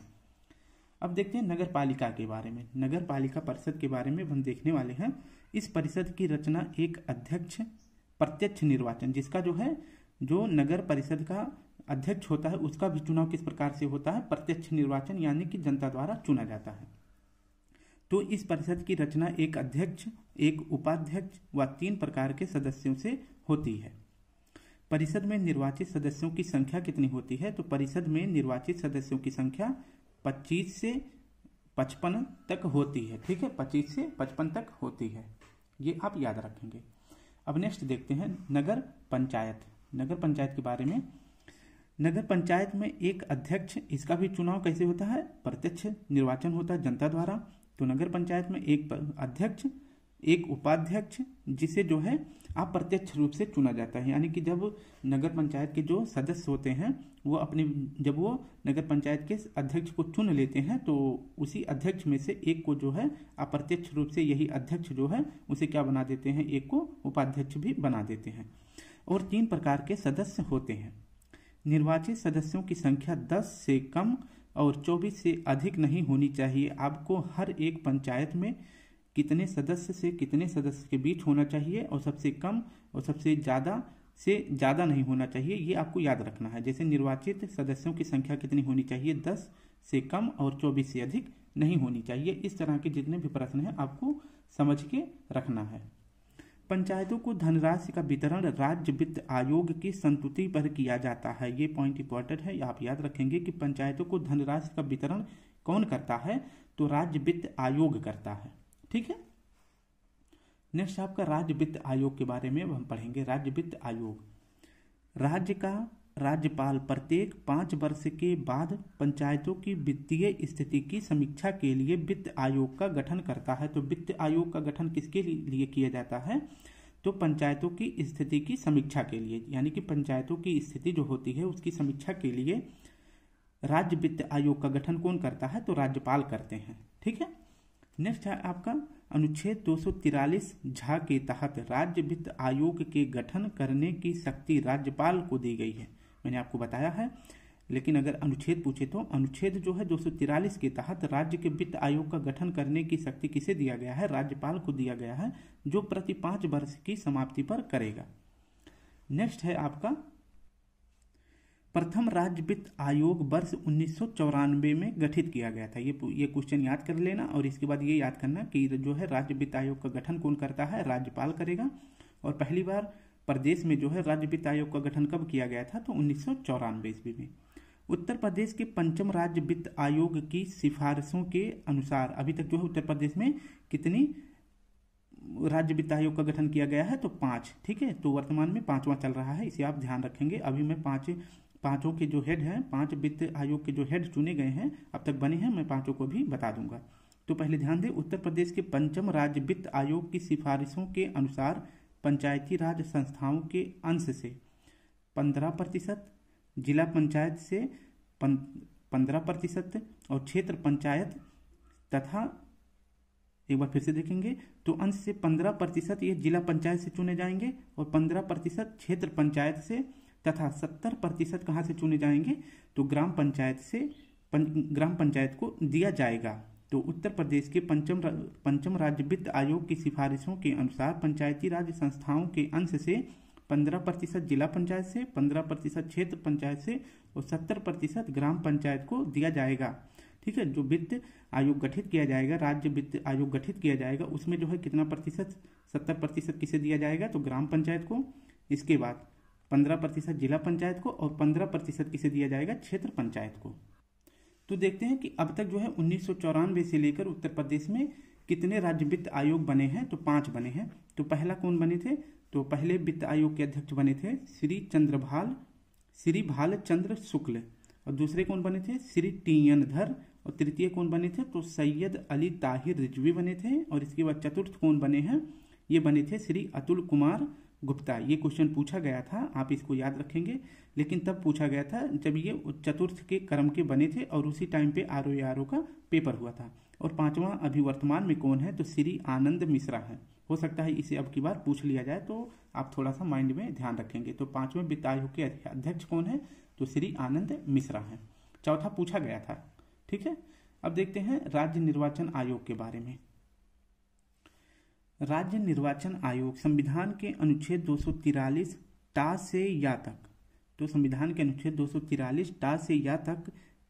अब देखते हैं नगर पालिका के बारे में नगर पालिका परिषद के बारे में हम देखने वाले हैं इस परिषद की रचना एक अध्यक्ष प्रत्यक्ष निर्वाचन जिसका जो है जो नगर परिषद का अध्यक्ष होता है उसका भी चुनाव किस प्रकार से होता है प्रत्यक्ष निर्वाचन यानी कि जनता द्वारा चुना जाता है तो इस परिषद की रचना एक अध्यक्ष एक उपाध्यक्ष व तीन प्रकार के सदस्यों से होती है परिषद में निर्वाचित सदस्यों की संख्या कितनी होती है तो परिषद में निर्वाचित सदस्यों की संख्या 25 से 55 तक होती है ठीक है 25 से 55 तक होती है ये आप याद रखेंगे अब नेक्स्ट देखते हैं नगर पंचायत नगर पंचायत के बारे में नगर पंचायत में एक अध्यक्ष इसका भी चुनाव कैसे होता है प्रत्यक्ष निर्वाचन होता है जनता द्वारा तो नगर पंचायत में एक अध्यक्ष एक उपाध्यक्ष जिसे जो है आप प्रत्यक्ष रूप से चुना जाता है यानी कि जब नगर पंचायत के जो सदस्य होते हैं वो अपने जब वो नगर पंचायत के अध्यक्ष को चुन लेते हैं तो उसी अध्यक्ष में से एक को जो है अप्रत्यक्ष रूप से यही अध्यक्ष जो है उसे क्या बना देते हैं एक को उपाध्यक्ष भी बना देते हैं और तीन प्रकार के सदस्य होते हैं निर्वाचित सदस्यों की संख्या दस से कम और 24 से अधिक नहीं होनी चाहिए आपको हर एक पंचायत में कितने सदस्य से कितने सदस्य के बीच होना चाहिए और सबसे कम और सबसे ज़्यादा से ज़्यादा नहीं होना चाहिए ये आपको याद रखना है जैसे निर्वाचित सदस्यों की संख्या कितनी होनी चाहिए दस से कम और चौबीस से अधिक नहीं होनी चाहिए इस तरह के जितने भी प्रश्न हैं आपको समझ के रखना है पंचायतों को धनराशि का वितरण राज्य वित्त आयोग की संतुति पर किया जाता है ये पॉइंट इंपॉर्टेंट है आप याद रखेंगे कि पंचायतों को धनराशि का वितरण कौन करता है तो राज्य वित्त आयोग करता है ठीक है नेक्स्ट आपका राज्य वित्त आयोग के बारे में अब हम पढ़ेंगे राज्य वित्त आयोग राज्य का राज्यपाल प्रत्येक पाँच वर्ष के बाद पंचायतों की वित्तीय स्थिति की समीक्षा के लिए वित्त आयोग का गठन करता है तो वित्त आयोग का गठन किसके लिए किया जाता है तो पंचायतों की स्थिति की समीक्षा के लिए यानी कि पंचायतों की स्थिति जो होती है उसकी समीक्षा के लिए राज्य वित्त आयोग का गठन कौन करता है तो राज्यपाल करते हैं ठीक है नेक्स्ट है आपका अनुच्छेद दो झा के तहत राज्य वित्त आयोग के गठन करने की शक्ति राज्यपाल को दी गई है मैंने आपको बताया है लेकिन अगर अनुच्छेद पूछे तो अनुच्छेद जो है दो के तहत राज्य के वित्त आयोग का गठन करने की शक्ति किसे दिया गया है राज्यपाल को दिया गया है जो प्रति पांच वर्ष की समाप्ति पर करेगा नेक्स्ट है आपका प्रथम राज्य वित्त आयोग वर्ष उन्नीस में गठित किया गया था ये ये क्वेश्चन याद कर लेना और इसके बाद ये याद करना कि जो है राज्य वित्त आयोग का गठन कौन करता है राज्यपाल करेगा और पहली बार प्रदेश में जो है राज्य वित्त आयोग का गठन कब किया गया था तो उन्नीस सौ ईस्वी में उत्तर प्रदेश के पंचम राज्य वित्त आयोग की सिफारिशों के अनुसार अभी तक जो है उत्तर प्रदेश में कितनी राज्य वित्त आयोग का गठन किया गया है तो पाँच ठीक है तो वर्तमान में पांचवा चल रहा है इसे आप ध्यान रखेंगे अभी मैं पाँच पांचों के जो हेड हैं पांच वित्त आयोग के जो हेड चुने गए हैं अब तक बने हैं मैं पांचों को भी बता दूंगा तो पहले ध्यान दें उत्तर प्रदेश के पंचम राज्य वित्त आयोग की सिफारिशों के अनुसार पंचायती राज संस्थाओं के अंश से पंद्रह प्रतिशत जिला पंचायत से पंद्रह प्रतिशत और क्षेत्र पंचायत तथा एक बार फिर से देखेंगे तो अंश से पंद्रह प्रतिशत ये जिला पंचायत से चुने जाएंगे और पंद्रह प्रतिशत क्षेत्र पंचायत से तथा सत्तर प्रतिशत कहाँ से चुने जाएंगे तो ग्राम पंचायत से पन, ग्राम पंचायत को दिया जाएगा तो उत्तर प्रदेश के पंचम रा, पंचम राज्य वित्त आयोग की सिफारिशों के अनुसार पंचायती राज संस्थाओं के अंश से पंद्रह प्रतिशत जिला पंचायत से पंद्रह प्रतिशत क्षेत्र पंचायत से और सत्तर प्रतिशत ग्राम पंचायत को दिया जाएगा ठीक है जो वित्त आयोग गठित किया जाएगा राज्य वित्त आयोग गठित किया जाएगा उसमें जो है कितना प्रतिशत सत्तर प्रतिशत किसे दिया जाएगा तो ग्राम पंचायत को इसके बाद पंद्रह प्रतिशत जिला पंचायत को और पंद्रह प्रतिशत किसे दिया जाएगा क्षेत्र पंचायत को तो देखते हैं कि अब तक जो है उन्नीस से लेकर उत्तर प्रदेश में कितने राज्य वित्त आयोग बने हैं तो पांच बने हैं तो पहला कौन बने थे तो पहले वित्त आयोग के अध्यक्ष बने थे श्री चंद्रभाल श्री भाल चंद्र शुक्ल और दूसरे कौन बने थे श्री टी एन धर और तृतीय कौन बने थे तो सैयद अली ताहिर रिजवी बने थे और इसके बाद चतुर्थ कौन बने हैं ये बने थे श्री अतुल कुमार गुप्ता ये क्वेश्चन पूछा गया था आप इसको याद रखेंगे लेकिन तब पूछा गया था जब ये चतुर्थ के क्रम के बने थे और उसी टाइम पे आर ओ आर ओ का पेपर हुआ था और पांचवा अभी वर्तमान में कौन है तो श्री आनंद मिश्रा है हो सकता है इसे अब की बार पूछ लिया जाए तो आप थोड़ा सा माइंड में ध्यान रखेंगे तो पांचवें वित्त आयोग के अध्यक्ष कौन है तो श्री आनंद मिश्रा है चौथा पूछा गया था ठीक है अब देखते हैं राज्य निर्वाचन आयोग के बारे में राज्य निर्वाचन आयोग संविधान के अनुच्छेद दो सौ तिरालीस टा से या तक तो संविधान के अनुच्छेद दो सौ तिरालीस टा से या तक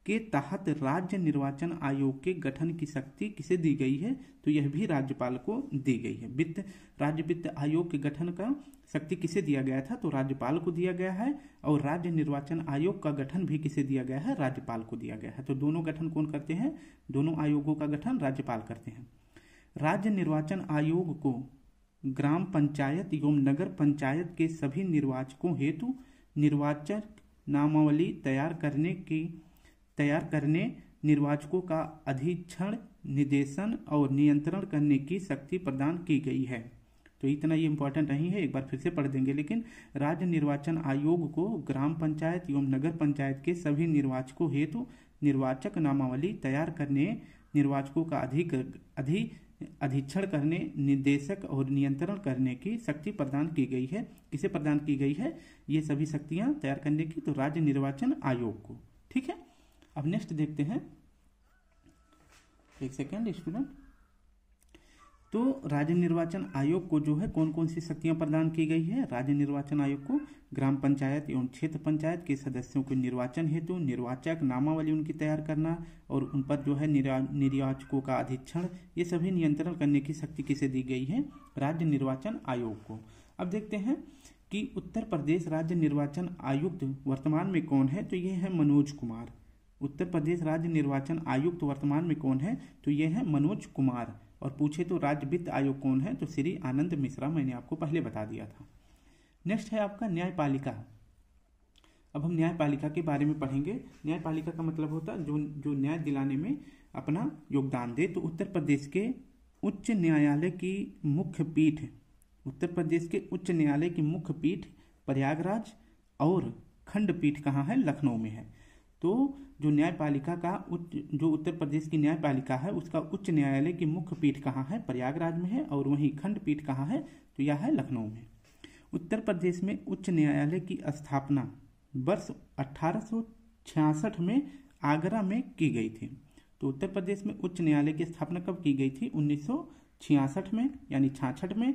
के तहत राज्य निर्वाचन आयोग के गठन की शक्ति किसे दी गई है तो यह भी राज्यपाल को दी गई है वित्त राज्य वित्त आयोग के गठन का शक्ति किसे दिया गया था तो राज्यपाल को दिया गया है और राज्य निर्वाचन आयोग का गठन भी किसे दिया गया है राज्यपाल को दिया गया है तो दोनों गठन कौन करते हैं दोनों आयोगों का गठन राज्यपाल करते हैं राज्य निर्वाचन आयोग को ग्राम पंचायत एवं नगर पंचायत के सभी निर्वाचकों हेतु निर्वाचक नामावली तैयार करने की तैयार करने निर्वाचकों का अधीक्षण निदेशन और नियंत्रण करने की शक्ति प्रदान की गई है तो इतना ही इम्पोर्टेंट नहीं है एक बार फिर से पढ़ देंगे लेकिन राज्य निर्वाचन आयोग को ग्राम पंचायत एवं नगर पंचायत के सभी निर्वाचकों हेतु निर्वाचक नामावली तैयार करने निर्वाचकों का अधिक अधि अधीक्षण करने निर्देशक और नियंत्रण करने की शक्ति प्रदान की गई है किसे प्रदान की गई है ये सभी शक्तियां तैयार करने की तो राज्य निर्वाचन आयोग को ठीक है अब नेक्स्ट देखते हैं एक सेकेंड स्टूडेंट तो राज्य निर्वाचन आयोग को जो है कौन कौन सी शक्तियां प्रदान की गई है राज्य निर्वाचन आयोग को ग्राम पंचायत एवं क्षेत्र पंचायत के सदस्यों के निर्वाचन हेतु निर्वाचक नामावली उनकी तैयार करना और उन पर जो है निर्वाचकों का अधीक्षण ये सभी नियंत्रण करने की शक्ति किसे दी गई है राज्य निर्वाचन आयोग को अब देखते हैं कि उत्तर प्रदेश राज्य निर्वाचन आयुक्त वर्तमान में कौन है तो ये है मनोज कुमार उत्तर प्रदेश राज्य निर्वाचन आयुक्त वर्तमान में कौन है तो ये है मनोज कुमार और पूछे तो राज्य वित्त आयोग कौन है तो श्री आनंद मिश्रा मैंने आपको पहले बता दिया था नेक्स्ट है आपका न्यायपालिका अब हम न्यायपालिका के बारे में पढ़ेंगे न्यायपालिका का मतलब होता जो जो न्याय दिलाने में अपना योगदान दे तो उत्तर प्रदेश के उच्च न्यायालय की मुख्य पीठ उत्तर प्रदेश के उच्च न्यायालय की मुख्य पीठ प्रयागराज और खंडपीठ कहाँ है लखनऊ में है तो जो न्यायपालिका का उच्च जो उत्तर प्रदेश की न्यायपालिका है उसका उच्च न्यायालय की मुख्य पीठ कहाँ है प्रयागराज में है और वहीं खंड पीठ कहाँ है तो यह है लखनऊ में उत्तर प्रदेश में उच्च न्यायालय की स्थापना वर्ष अठारह में आगरा में की गई थी तो उत्तर प्रदेश में उच्च न्यायालय की स्थापना कब की गई थी उन्नीस में यानी छाछठ में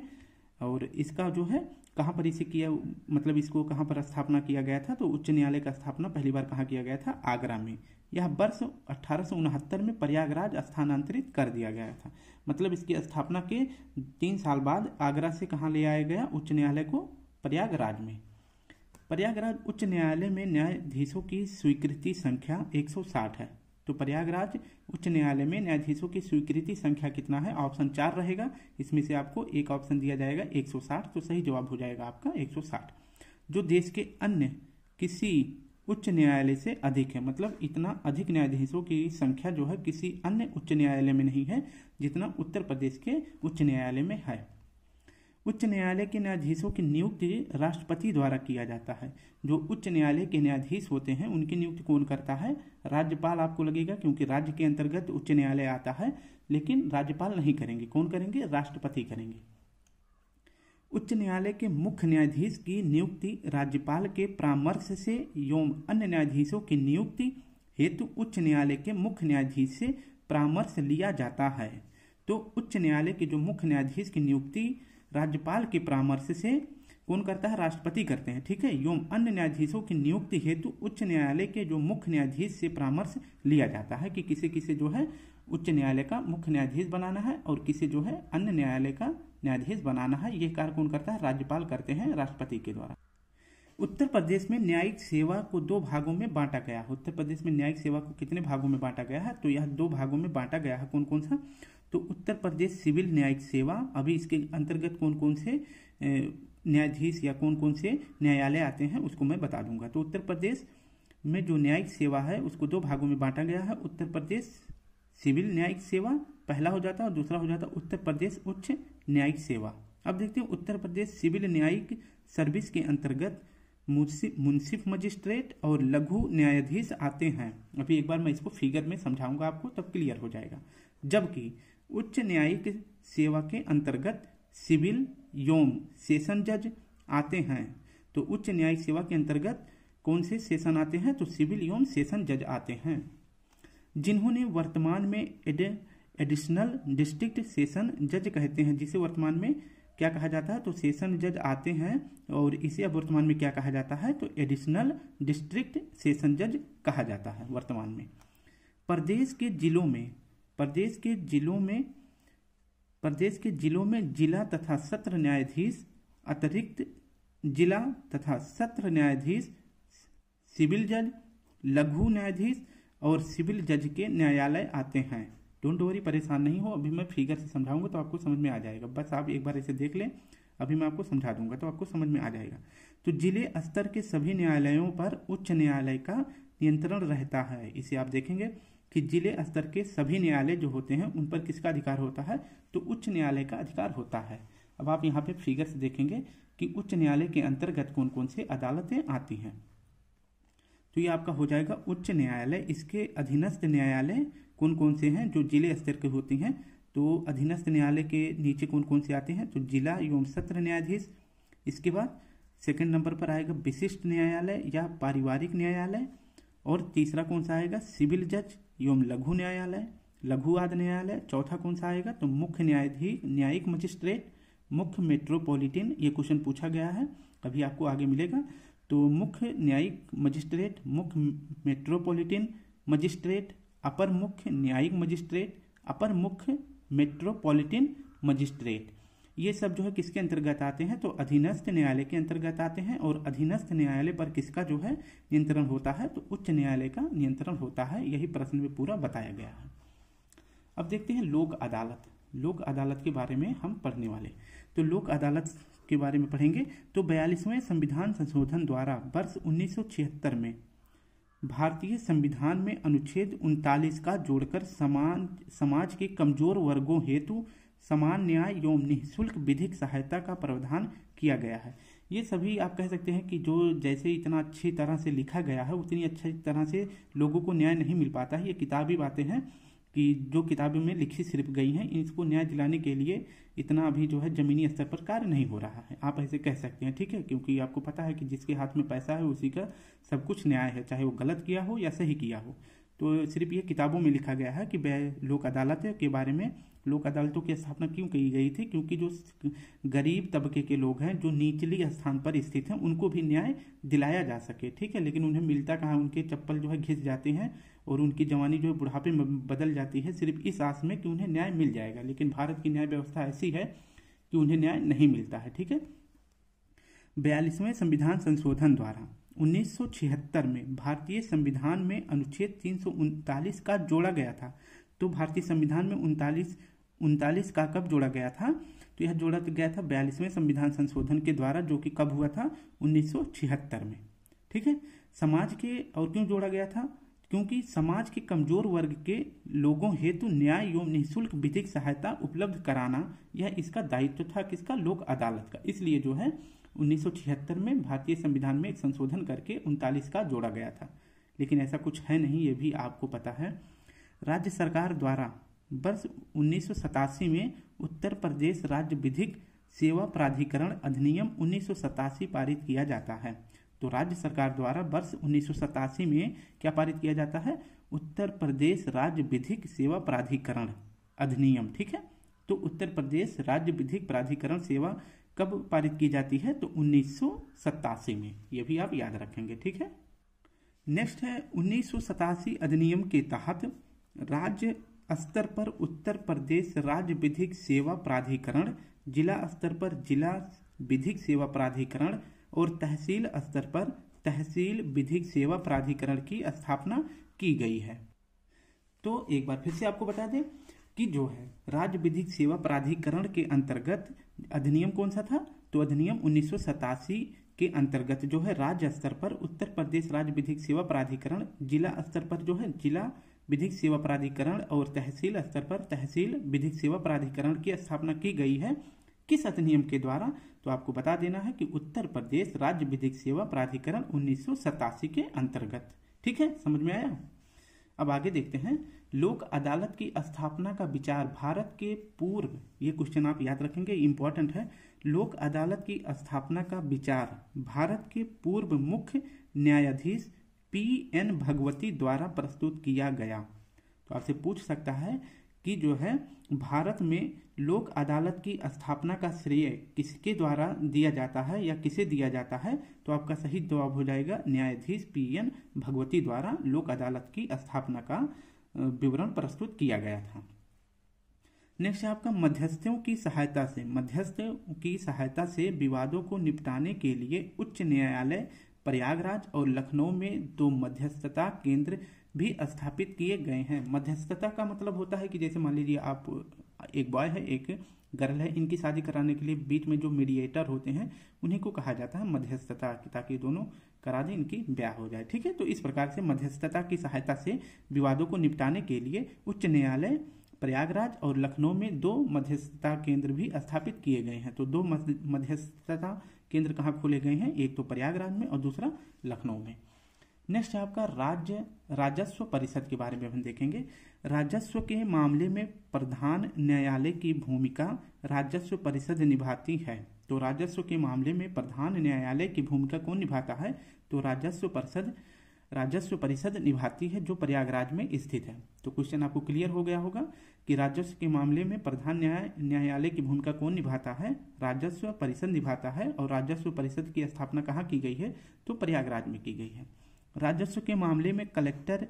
और इसका जो है कहाँ पर इसे किया मतलब इसको कहाँ पर स्थापना किया गया था तो उच्च न्यायालय का स्थापना पहली बार कहाँ किया गया था आगरा में यह वर्ष अठारह में प्रयागराज स्थानांतरित कर दिया गया था मतलब इसकी स्थापना के तीन साल बाद आगरा से कहाँ ले आया गया उच्च न्यायालय को प्रयागराज में प्रयागराज उच्च न्यायालय में न्यायाधीशों की स्वीकृति संख्या 160 है तो प्रयागराज उच्च न्यायालय में न्यायाधीशों की स्वीकृति संख्या कितना है ऑप्शन चार रहेगा इसमें से आपको एक ऑप्शन दिया जाएगा 160 तो सही जवाब हो जाएगा आपका 160 जो देश के अन्य किसी उच्च न्यायालय से अधिक है मतलब इतना अधिक न्यायाधीशों की संख्या जो है किसी अन्य उच्च न्यायालय में नहीं है जितना उत्तर प्रदेश के उच्च न्यायालय में है उच्च न्यायालय के न्यायाधीशों की नियुक्ति राष्ट्रपति द्वारा किया जाता है जो उच्च न्यायालय के न्यायाधीश होते हैं उनकी नियुक्ति कौन करता है राज्यपाल आपको लगेगा क्योंकि राज्य के अंतर्गत उच्च न्यायालय आता है लेकिन राज्यपाल नहीं करेंगे कौन करेंगे राष्ट्रपति करेंगे उच्च न्यायालय के मुख्य न्यायाधीश की नियुक्ति राज्यपाल के परामर्श से एवं अन्य न्यायाधीशों की नियुक्ति हेतु उच्च न्यायालय के मुख्य न्यायाधीश से परामर्श लिया जाता है तो उच्च न्यायालय के जो मुख्य न्यायाधीश की नियुक्ति राज्यपाल के परामर्श से कौन करता है राष्ट्रपति करते हैं ठीक है एवं अन्य न्यायाधीशों की नियुक्ति हेतु उच्च न्यायालय के जो मुख्य न्यायाधीश से परामर्श लिया जाता है कि किसे किसे जो है उच्च न्यायालय का मुख्य न्यायाधीश बनाना है और किसे जो है अन्य न्यायालय का न्यायाधीश बनाना है यह कार्य कौन करता है राज्यपाल करते हैं राष्ट्रपति के द्वारा उत्तर प्रदेश में न्यायिक सेवा को दो भागों में बांटा गया है उत्तर प्रदेश में न्यायिक सेवा को कितने भागों में बांटा गया है तो यह दो भागों में बांटा गया है कौन कौन सा तो उत्तर प्रदेश सिविल न्यायिक सेवा अभी इसके अंतर्गत कौन कौन से न्यायाधीश या कौन कौन से न्यायालय आते हैं उसको मैं बता दूंगा तो उत्तर प्रदेश में जो न्यायिक सेवा है उसको दो भागों में बांटा गया है उत्तर प्रदेश सिविल न्यायिक सेवा पहला हो जाता है और दूसरा हो जाता है उत्तर प्रदेश उच्च न्यायिक सेवा अब देखते हैं उत्तर प्रदेश सिविल न्यायिक सर्विस के अंतर्गत मुंसिफ मजिस्ट्रेट और लघु न्यायाधीश आते हैं अभी एक बार मैं इसको फिगर में समझाऊंगा आपको तब क्लियर हो जाएगा जबकि उच्च न्यायिक सेवा के अंतर्गत सिविल योम सेशन जज आते हैं तो उच्च न्यायिक सेवा के अंतर्गत कौन से सेशन आते हैं तो सिविल योम सेशन जज आते हैं जिन्होंने वर्तमान में एड एडिशनल डिस्ट्रिक्ट सेशन जज कहते हैं जिसे वर्तमान में क्या कहा जाता है तो सेशन जज आते हैं और इसे अब वर्तमान में क्या कहा जाता है तो एडिशनल डिस्ट्रिक्ट सेशन जज कहा जाता है वर्तमान में प्रदेश के जिलों में प्रदेश के जिलों में प्रदेश के जिलों में जिला तथा सत्र न्यायाधीश अतिरिक्त जिला तथा सत्र न्यायाधीश सिविल जज लघु न्यायाधीश और सिविल जज के न्यायालय आते हैं डोंट वरी परेशान नहीं हो अभी मैं फिगर से समझाऊंगा तो आपको समझ में आ जाएगा बस आप एक बार इसे देख लें अभी मैं आपको समझा दूंगा तो आपको समझ में आ जाएगा तो जिले स्तर के सभी न्यायालयों पर उच्च न्यायालय का नियंत्रण रहता है इसे आप देखेंगे कि जिले स्तर के सभी न्यायालय जो होते हैं उन पर किसका अधिकार होता है तो उच्च न्यायालय का अधिकार होता है अब आप यहाँ पे फिगर से देखेंगे कि उच्च न्यायालय के अंतर्गत कौन कौन से अदालतें आती हैं तो ये आपका हो जाएगा उच्च न्यायालय इसके अधीनस्थ न्यायालय कौन कौन से हैं जो जिले स्तर के होती हैं तो अधीनस्थ न्यायालय के नीचे कौन कौन से आते हैं तो जिला एवं सत्र न्यायाधीश इसके बाद सेकंड नंबर पर आएगा विशिष्ट न्यायालय या पारिवारिक न्यायालय और तीसरा कौन सा आएगा सिविल जज एवं लघु न्यायालय लघु न्यायालय चौथा कौन सा आएगा तो मुख्य न्यायाधीश न्यायिक मजिस्ट्रेट मुख्य मेट्रोपॉलिटन ये क्वेश्चन पूछा गया है अभी आपको आगे मिलेगा तो मुख्य न्यायिक मजिस्ट्रेट मुख्य मेट्रोपॉलिटन मजिस्ट्रेट अपर मुख्य न्यायिक मजिस्ट्रेट अपर मुख्य मेट्रोपॉलिटन मजिस्ट्रेट ये सब जो है किसके अंतर्गत आते हैं तो अधीनस्थ न्यायालय के अंतर्गत आते हैं और अधीनस्थ न्यायालय पर किसका जो है नियंत्रण होता है तो उच्च न्यायालय का नियंत्रण होता है यही प्रश्न में पूरा बताया गया है अब देखते हैं लोक अदालत लोक अदालत के बारे में हम पढ़ने वाले तो लोक अदालत के बारे में पढ़ेंगे तो बयालीसवें संविधान संशोधन द्वारा वर्ष उन्नीस में भारतीय संविधान में अनुच्छेद उनतालीस का जोड़कर समान समाज के कमजोर वर्गों हेतु समान न्याय एवं निःशुल्क विधिक सहायता का प्रावधान किया गया है ये सभी आप कह सकते हैं कि जो जैसे इतना अच्छी तरह से लिखा गया है उतनी अच्छी तरह से लोगों को न्याय नहीं मिल पाता है ये किताबी बातें हैं कि जो किताबों में लिखी सिर्फ गई हैं इसको न्याय दिलाने के लिए इतना अभी जो है ज़मीनी स्तर पर कार्य नहीं हो रहा है आप ऐसे कह सकते हैं ठीक है क्योंकि आपको पता है कि जिसके हाथ में पैसा है उसी का सब कुछ न्याय है चाहे वो गलत किया हो या सही किया हो तो सिर्फ ये किताबों में लिखा गया है कि लोक अदालत के बारे में लोक अदालतों की स्थापना क्यों की गई थी क्योंकि जो गरीब तबके के लोग हैं जो निचली स्थान पर स्थित हैं उनको भी न्याय दिलाया जा सके ठीक है लेकिन उन्हें मिलता कहाँ उनके चप्पल जो है घिस जाते हैं और उनकी जवानी जो है बुढ़ापे में बदल जाती है सिर्फ इस आस में कि उन्हें न्याय मिल जाएगा लेकिन भारत की न्याय व्यवस्था ऐसी है कि उन्हें न्याय नहीं मिलता है ठीक है बयालीसवें संविधान संशोधन द्वारा 1976 में भारतीय संविधान में अनुच्छेद तीन का जोड़ा गया था तो भारतीय संविधान में उनतालीस उनतालीस का कब जोड़ा गया था तो यह जोड़ा गया था बयालीसवें संविधान संशोधन के द्वारा जो कि कब हुआ था उन्नीस में ठीक है समाज के और क्यों जोड़ा गया था क्योंकि समाज के कमजोर वर्ग के लोगों हेतु न्याय एवं निःशुल्क विधिक सहायता उपलब्ध कराना यह इसका दायित्व था किसका लोक अदालत का इसलिए जो है 1976 में भारतीय संविधान में एक संशोधन करके उनतालीस का जोड़ा गया था लेकिन ऐसा कुछ है नहीं ये भी आपको पता है राज्य सरकार द्वारा वर्ष उन्नीस में उत्तर प्रदेश राज्य विधिक सेवा प्राधिकरण अधिनियम उन्नीस पारित किया जाता है तो राज्य सरकार द्वारा वर्ष उन्नीस में क्या पारित किया जाता है उत्तर प्रदेश राज्य विधिक सेवा प्राधिकरण अधिनियम ठीक है तो उत्तर प्रदेश राज्य विधिक प्राधिकरण सेवा कब पारित की जाती है तो उन्नीस में ये भी आप याद रखेंगे ठीक है नेक्स्ट है उन्नीस अधिनियम के तहत राज्य स्तर पर उत्तर प्रदेश राज्य विधिक सेवा प्राधिकरण जिला स्तर पर जिला विधिक सेवा प्राधिकरण और तहसील स्तर पर तहसील विधिक सेवा प्राधिकरण की स्थापना की गई है तो एक बार फिर से आपको बता दें कि जो है राज्य विधिक सेवा प्राधिकरण के अंतर्गत अधिनियम कौन सा था तो अधिनियम उन्नीस के अंतर्गत जो है राज्य स्तर पर उत्तर प्रदेश राज्य विधिक सेवा प्राधिकरण जिला स्तर पर जो है जिला विधिक सेवा प्राधिकरण और तहसील स्तर पर तहसील विधिक सेवा प्राधिकरण की स्थापना की गई है किस अधिनियम के द्वारा तो आपको बता देना है कि उत्तर प्रदेश राज्य विधिक सेवा प्राधिकरण उन्नीस के अंतर्गत ठीक है समझ में आया अब आगे देखते हैं लोक अदालत की स्थापना का विचार भारत के पूर्व ये क्वेश्चन आप याद रखेंगे इंपॉर्टेंट है लोक अदालत की स्थापना का विचार भारत के पूर्व मुख्य न्यायाधीश पी एन भगवती द्वारा प्रस्तुत किया गया तो आपसे पूछ सकता है कि जो है भारत में लोक अदालत की स्थापना का श्रेय किसके द्वारा दिया जाता है या किसे दिया जाता है तो आपका सही जवाब हो जाएगा न्यायाधीश पी एन भगवती द्वारा लोक अदालत की स्थापना का विवरण प्रस्तुत किया गया था नेक्स्ट है आपका मध्यस्थों की सहायता से मध्यस्थों की सहायता से विवादों को निपटाने के लिए उच्च न्यायालय प्रयागराज और लखनऊ में दो मध्यस्थता केंद्र भी स्थापित किए गए हैं मध्यस्थता का मतलब होता है कि जैसे मान लीजिए आप एक बॉय है एक गर्ल है इनकी शादी कराने के लिए बीच में जो मीडिएटर होते हैं उन्हीं को कहा जाता है मध्यस्थता ताकि दोनों करा दें इनकी ब्याह हो जाए ठीक है तो इस प्रकार से मध्यस्थता की सहायता से विवादों को निपटाने के लिए उच्च न्यायालय प्रयागराज और लखनऊ में दो मध्यस्थता केंद्र भी स्थापित किए गए हैं तो दो मध्यस्थता केंद्र कहाँ खोले गए हैं एक तो प्रयागराज में और दूसरा लखनऊ में नेक्स्ट आपका राज्य राजस्व परिषद के बारे में हम देखेंगे राजस्व के मामले में प्रधान न्यायालय की भूमिका राजस्व परिषद निभाती है तो राजस्व के मामले में प्रधान न्यायालय की भूमिका कौन निभाता है तो राजस्व परिषद राजस्व परिषद निभाती है जो प्रयागराज में स्थित है तो क्वेश्चन आपको क्लियर हो गया होगा कि राजस्व के मामले में प्रधान न्याय न्यायालय की भूमिका कौन निभाता है राजस्व परिषद निभाता है और राजस्व परिषद की स्थापना कहाँ की गई है तो प्रयागराज में की गई है राजस्व के मामले में कलेक्टर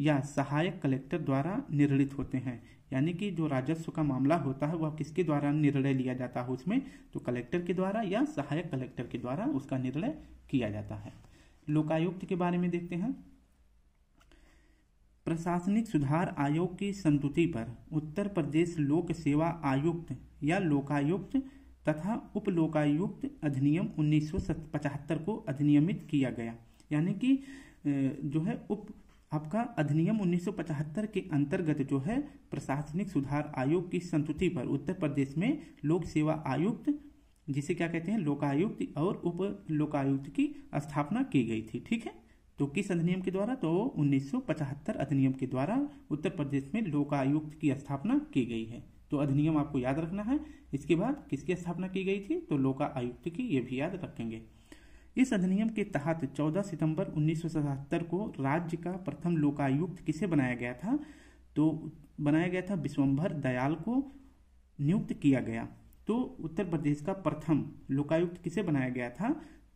या सहायक कलेक्टर द्वारा निर्णित होते हैं यानी कि जो राजस्व का मामला होता है वह किसके द्वारा निर्णय लिया जाता है उसमें तो कलेक्टर के द्वारा या सहायक कलेक्टर के द्वारा उसका निर्णय किया जाता है लोकायुक्त के बारे में देखते हैं प्रशासनिक सुधार आयोग की संतुति पर उत्तर प्रदेश लोक सेवा आयुक्त या लोकायुक्त तथा उपलोकायुक्त अधिनियम उन्नीस को अधिनियमित किया गया यानी कि जो है उप आपका अधिनियम 1975 के अंतर्गत जो है प्रशासनिक सुधार आयोग की संतुति पर उत्तर प्रदेश में लोक सेवा आयुक्त जिसे क्या कहते हैं लोकायुक्त और उप लोकायुक्त की स्थापना की गई थी ठीक है तो किस अधिनियम के द्वारा तो 1975 अधिनियम के द्वारा उत्तर प्रदेश में लोकायुक्त की स्थापना की गई है तो अधिनियम आपको याद रखना है इसके बाद किसकी स्थापना की गई थी तो लोकायुक्त की ये भी याद रखेंगे इस अधिनियम के तहत 14 सितंबर 1977 को राज्य का प्रथम लोकायुक्त किसे बनाया गया था तो बनाया गया था विश्वम्भर दयाल को नियुक्त किया गया तो उत्तर प्रदेश का प्रथम लोकायुक्त किसे बनाया गया था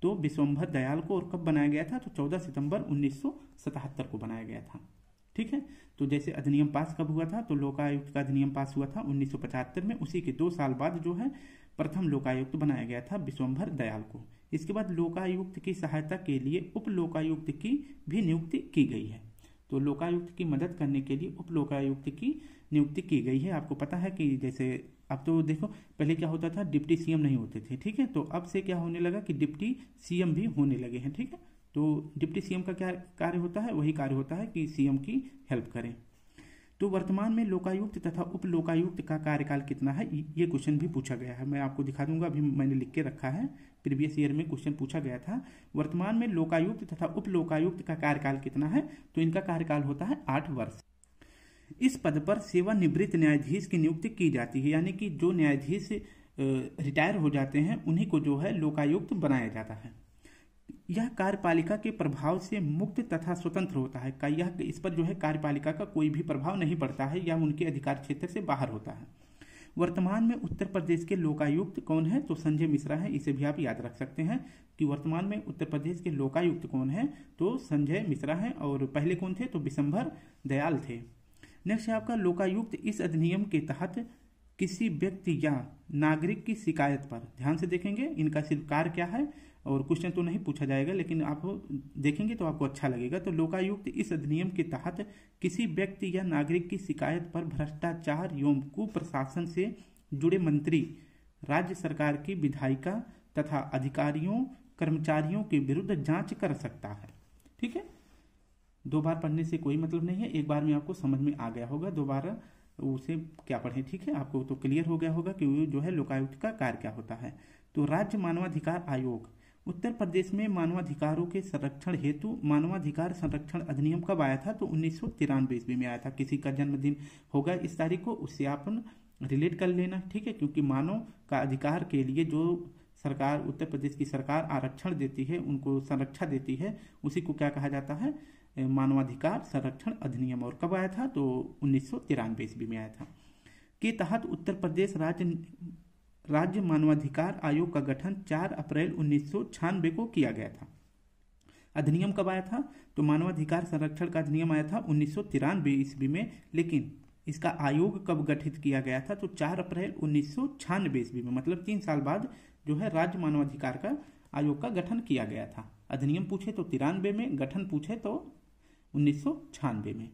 तो विश्वम्भर दयाल को और कब बनाया गया था तो 14 सितंबर 1977 को बनाया गया था ठीक है तो जैसे अधिनियम पास कब हुआ था तो लोकायुक्त का अधिनियम पास हुआ था उन्नीस में उसी के दो साल बाद जो है प्रथम लोकायुक्त बनाया गया था विश्वम्भर दयाल को इसके बाद लोकायुक्त की सहायता के लिए उप लोकायुक्त की भी नियुक्ति की गई है तो लोकायुक्त की मदद करने के लिए उप लोकायुक्त की नियुक्ति की गई है आपको पता है कि जैसे अब तो देखो पहले क्या होता था डिप्टी सीएम नहीं होते थे ठीक है तो अब से क्या होने लगा कि डिप्टी सीएम भी होने लगे हैं ठीक है तो डिप्टी सीएम का क्या कार्य होता है वही कार्य होता है कि सीएम की हेल्प करें तो वर्तमान में लोकायुक्त तथा उप लोकायुक्त का कार्यकाल कितना है ये क्वेश्चन भी पूछा गया है मैं आपको दिखा दूंगा अभी मैंने लिख के रखा है प्रीवियस ईयर में क्वेश्चन पूछा गया था वर्तमान में लोकायुक्त तथा उप लोकायुक्त का कार्यकाल कितना है तो इनका कार्यकाल होता है आठ वर्ष इस पद पर सेवानिवृत्त न्यायाधीश की नियुक्ति की जाती है यानी कि जो न्यायाधीश रिटायर हो जाते हैं उन्हीं को जो है लोकायुक्त बनाया जाता है यह कार्यपालिका के प्रभाव से मुक्त तथा स्वतंत्र होता है का यह इस पर जो है कार्यपालिका का कोई भी प्रभाव नहीं पड़ता है या उनके अधिकार क्षेत्र से बाहर होता है वर्तमान में उत्तर प्रदेश के लोकायुक्त कौन है तो संजय मिश्रा है इसे भी आप याद रख सकते हैं कि वर्तमान में उत्तर प्रदेश के लोकायुक्त कौन है तो संजय मिश्रा है और पहले कौन थे तो बिशंभर दयाल थे नेक्स्ट है आपका लोकायुक्त इस अधिनियम के तहत किसी व्यक्ति या नागरिक की शिकायत पर ध्यान से देखेंगे इनका कार्य क्या है और क्वेश्चन तो नहीं पूछा जाएगा लेकिन आप देखेंगे तो आपको अच्छा लगेगा तो लोकायुक्त इस अधिनियम के तहत किसी व्यक्ति या नागरिक की शिकायत पर भ्रष्टाचार एवं कुप्रशासन से जुड़े मंत्री राज्य सरकार की विधायिका तथा अधिकारियों कर्मचारियों के विरुद्ध जांच कर सकता है ठीक है दो बार पढ़ने से कोई मतलब नहीं है एक बार में आपको समझ में आ गया होगा दोबारा उसे क्या पढ़े ठीक है आपको तो क्लियर हो गया होगा कि जो है लोकायुक्त का कार्य क्या होता है तो राज्य मानवाधिकार आयोग उत्तर प्रदेश में मानवाधिकारों के संरक्षण हेतु मानवाधिकार संरक्षण अधिनियम कब आया था तो उन्नीस सौ तिरानवे ईस्वी में आया था किसी का जन्मदिन होगा इस तारीख को उससे आप रिलेट कर लेना ठीक है क्योंकि मानव का अधिकार के लिए जो सरकार उत्तर प्रदेश की सरकार आरक्षण देती है उनको संरक्षा देती है उसी को क्या कहा जाता है मानवाधिकार संरक्षण अधिनियम और कब आया था तो उन्नीस सौ में आया था के तहत उत्तर प्रदेश राज्य राज्य मानवाधिकार आयोग का गठन 4 अप्रैल उन्नीस को किया गया था अधिनियम कब आया था तो मानवाधिकार संरक्षण का अधिनियम आया था उन्नीस ईस्वी में लेकिन इसका आयोग कब गठित किया गया था तो 4 अप्रैल उन्नीस ईस्वी में मतलब तीन साल बाद जो है राज्य मानवाधिकार का आयोग का गठन किया गया था अधिनियम पूछे तो तिरानवे में गठन पूछे तो उन्नीस में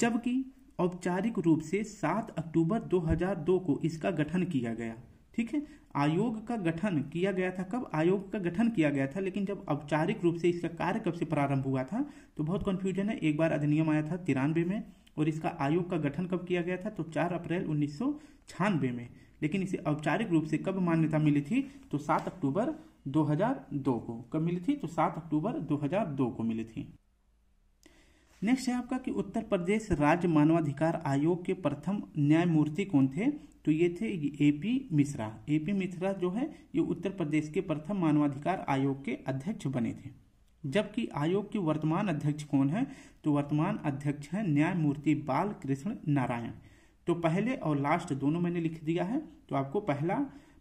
जबकि औपचारिक रूप से 7 अक्टूबर 2002 को इसका गठन किया गया ठीक है आयोग का गठन किया गया था कब आयोग का गठन किया गया था लेकिन जब औपचारिक रूप से इसका कार्य कब से प्रारंभ हुआ था तो बहुत कन्फ्यूजन है एक बार अधिनियम आया था तिरानवे में और इसका आयोग का गठन कब किया गया था तो 4 अप्रैल उन्नीस में लेकिन इसे औपचारिक रूप से कब मान्यता मिली थी तो 7 अक्टूबर 2002 को कब मिली थी तो 7 अक्टूबर 2002 को मिली थी नेक्स्ट है आपका कि उत्तर प्रदेश राज्य मानवाधिकार आयोग के प्रथम न्यायमूर्ति कौन थे तो ये थे A P Mishra A P Mishra जो है ये उत्तर प्रदेश के प्रथम मानवाधिकार आयोग के अध्यक्ष बने थे जबकि आयोग के वर्तमान अध्यक्ष कौन है तो वर्तमान अध्यक्ष हैं न्यायमूर्ति बाल कृष्ण नारायण तो पहले और लास्ट दोनों मैंने लिख दिया है तो आपको पहला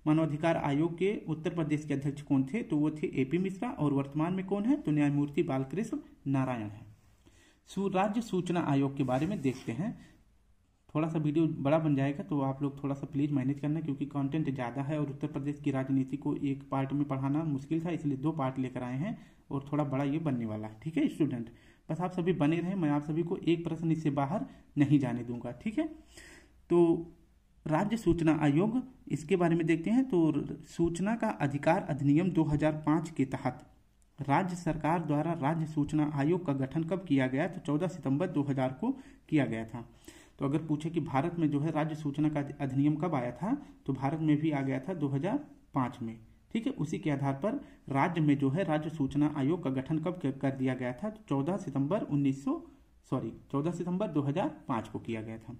मानवाधिकार आयोग के उत्तर प्रदेश के अध्यक्ष कौन थे तो वो थे ए पी मिश्रा और वर्तमान में कौन है तो न्यायमूर्ति बालकृष्ण नारायण है राज्य सूचना आयोग के बारे में देखते हैं थोड़ा सा वीडियो बड़ा बन जाएगा तो आप लोग थोड़ा सा प्लीज़ मैनेज करना क्योंकि कंटेंट ज़्यादा है और उत्तर प्रदेश की राजनीति को एक पार्ट में पढ़ाना मुश्किल था इसलिए दो पार्ट लेकर आए हैं और थोड़ा बड़ा ये बनने वाला है ठीक है स्टूडेंट बस आप सभी बने रहें मैं आप सभी को एक प्रश्न इससे बाहर नहीं जाने दूंगा ठीक है तो राज्य सूचना आयोग इसके बारे में देखते हैं तो सूचना का अधिकार अधिनियम 2005 के तहत राज्य सरकार द्वारा राज्य सूचना आयोग का गठन कब किया गया तो 14 सितंबर 2000 को किया गया था तो अगर पूछे कि भारत में जो है राज्य सूचना का अधिनियम कब आया था तो भारत में भी आ गया था 2005 में ठीक है उसी के आधार पर राज्य में जो है राज्य सूचना आयोग का गठन कब कर दिया गया था तो चौदह सितंबर उन्नीस सॉरी चौदह सितंबर 2005 को किया गया था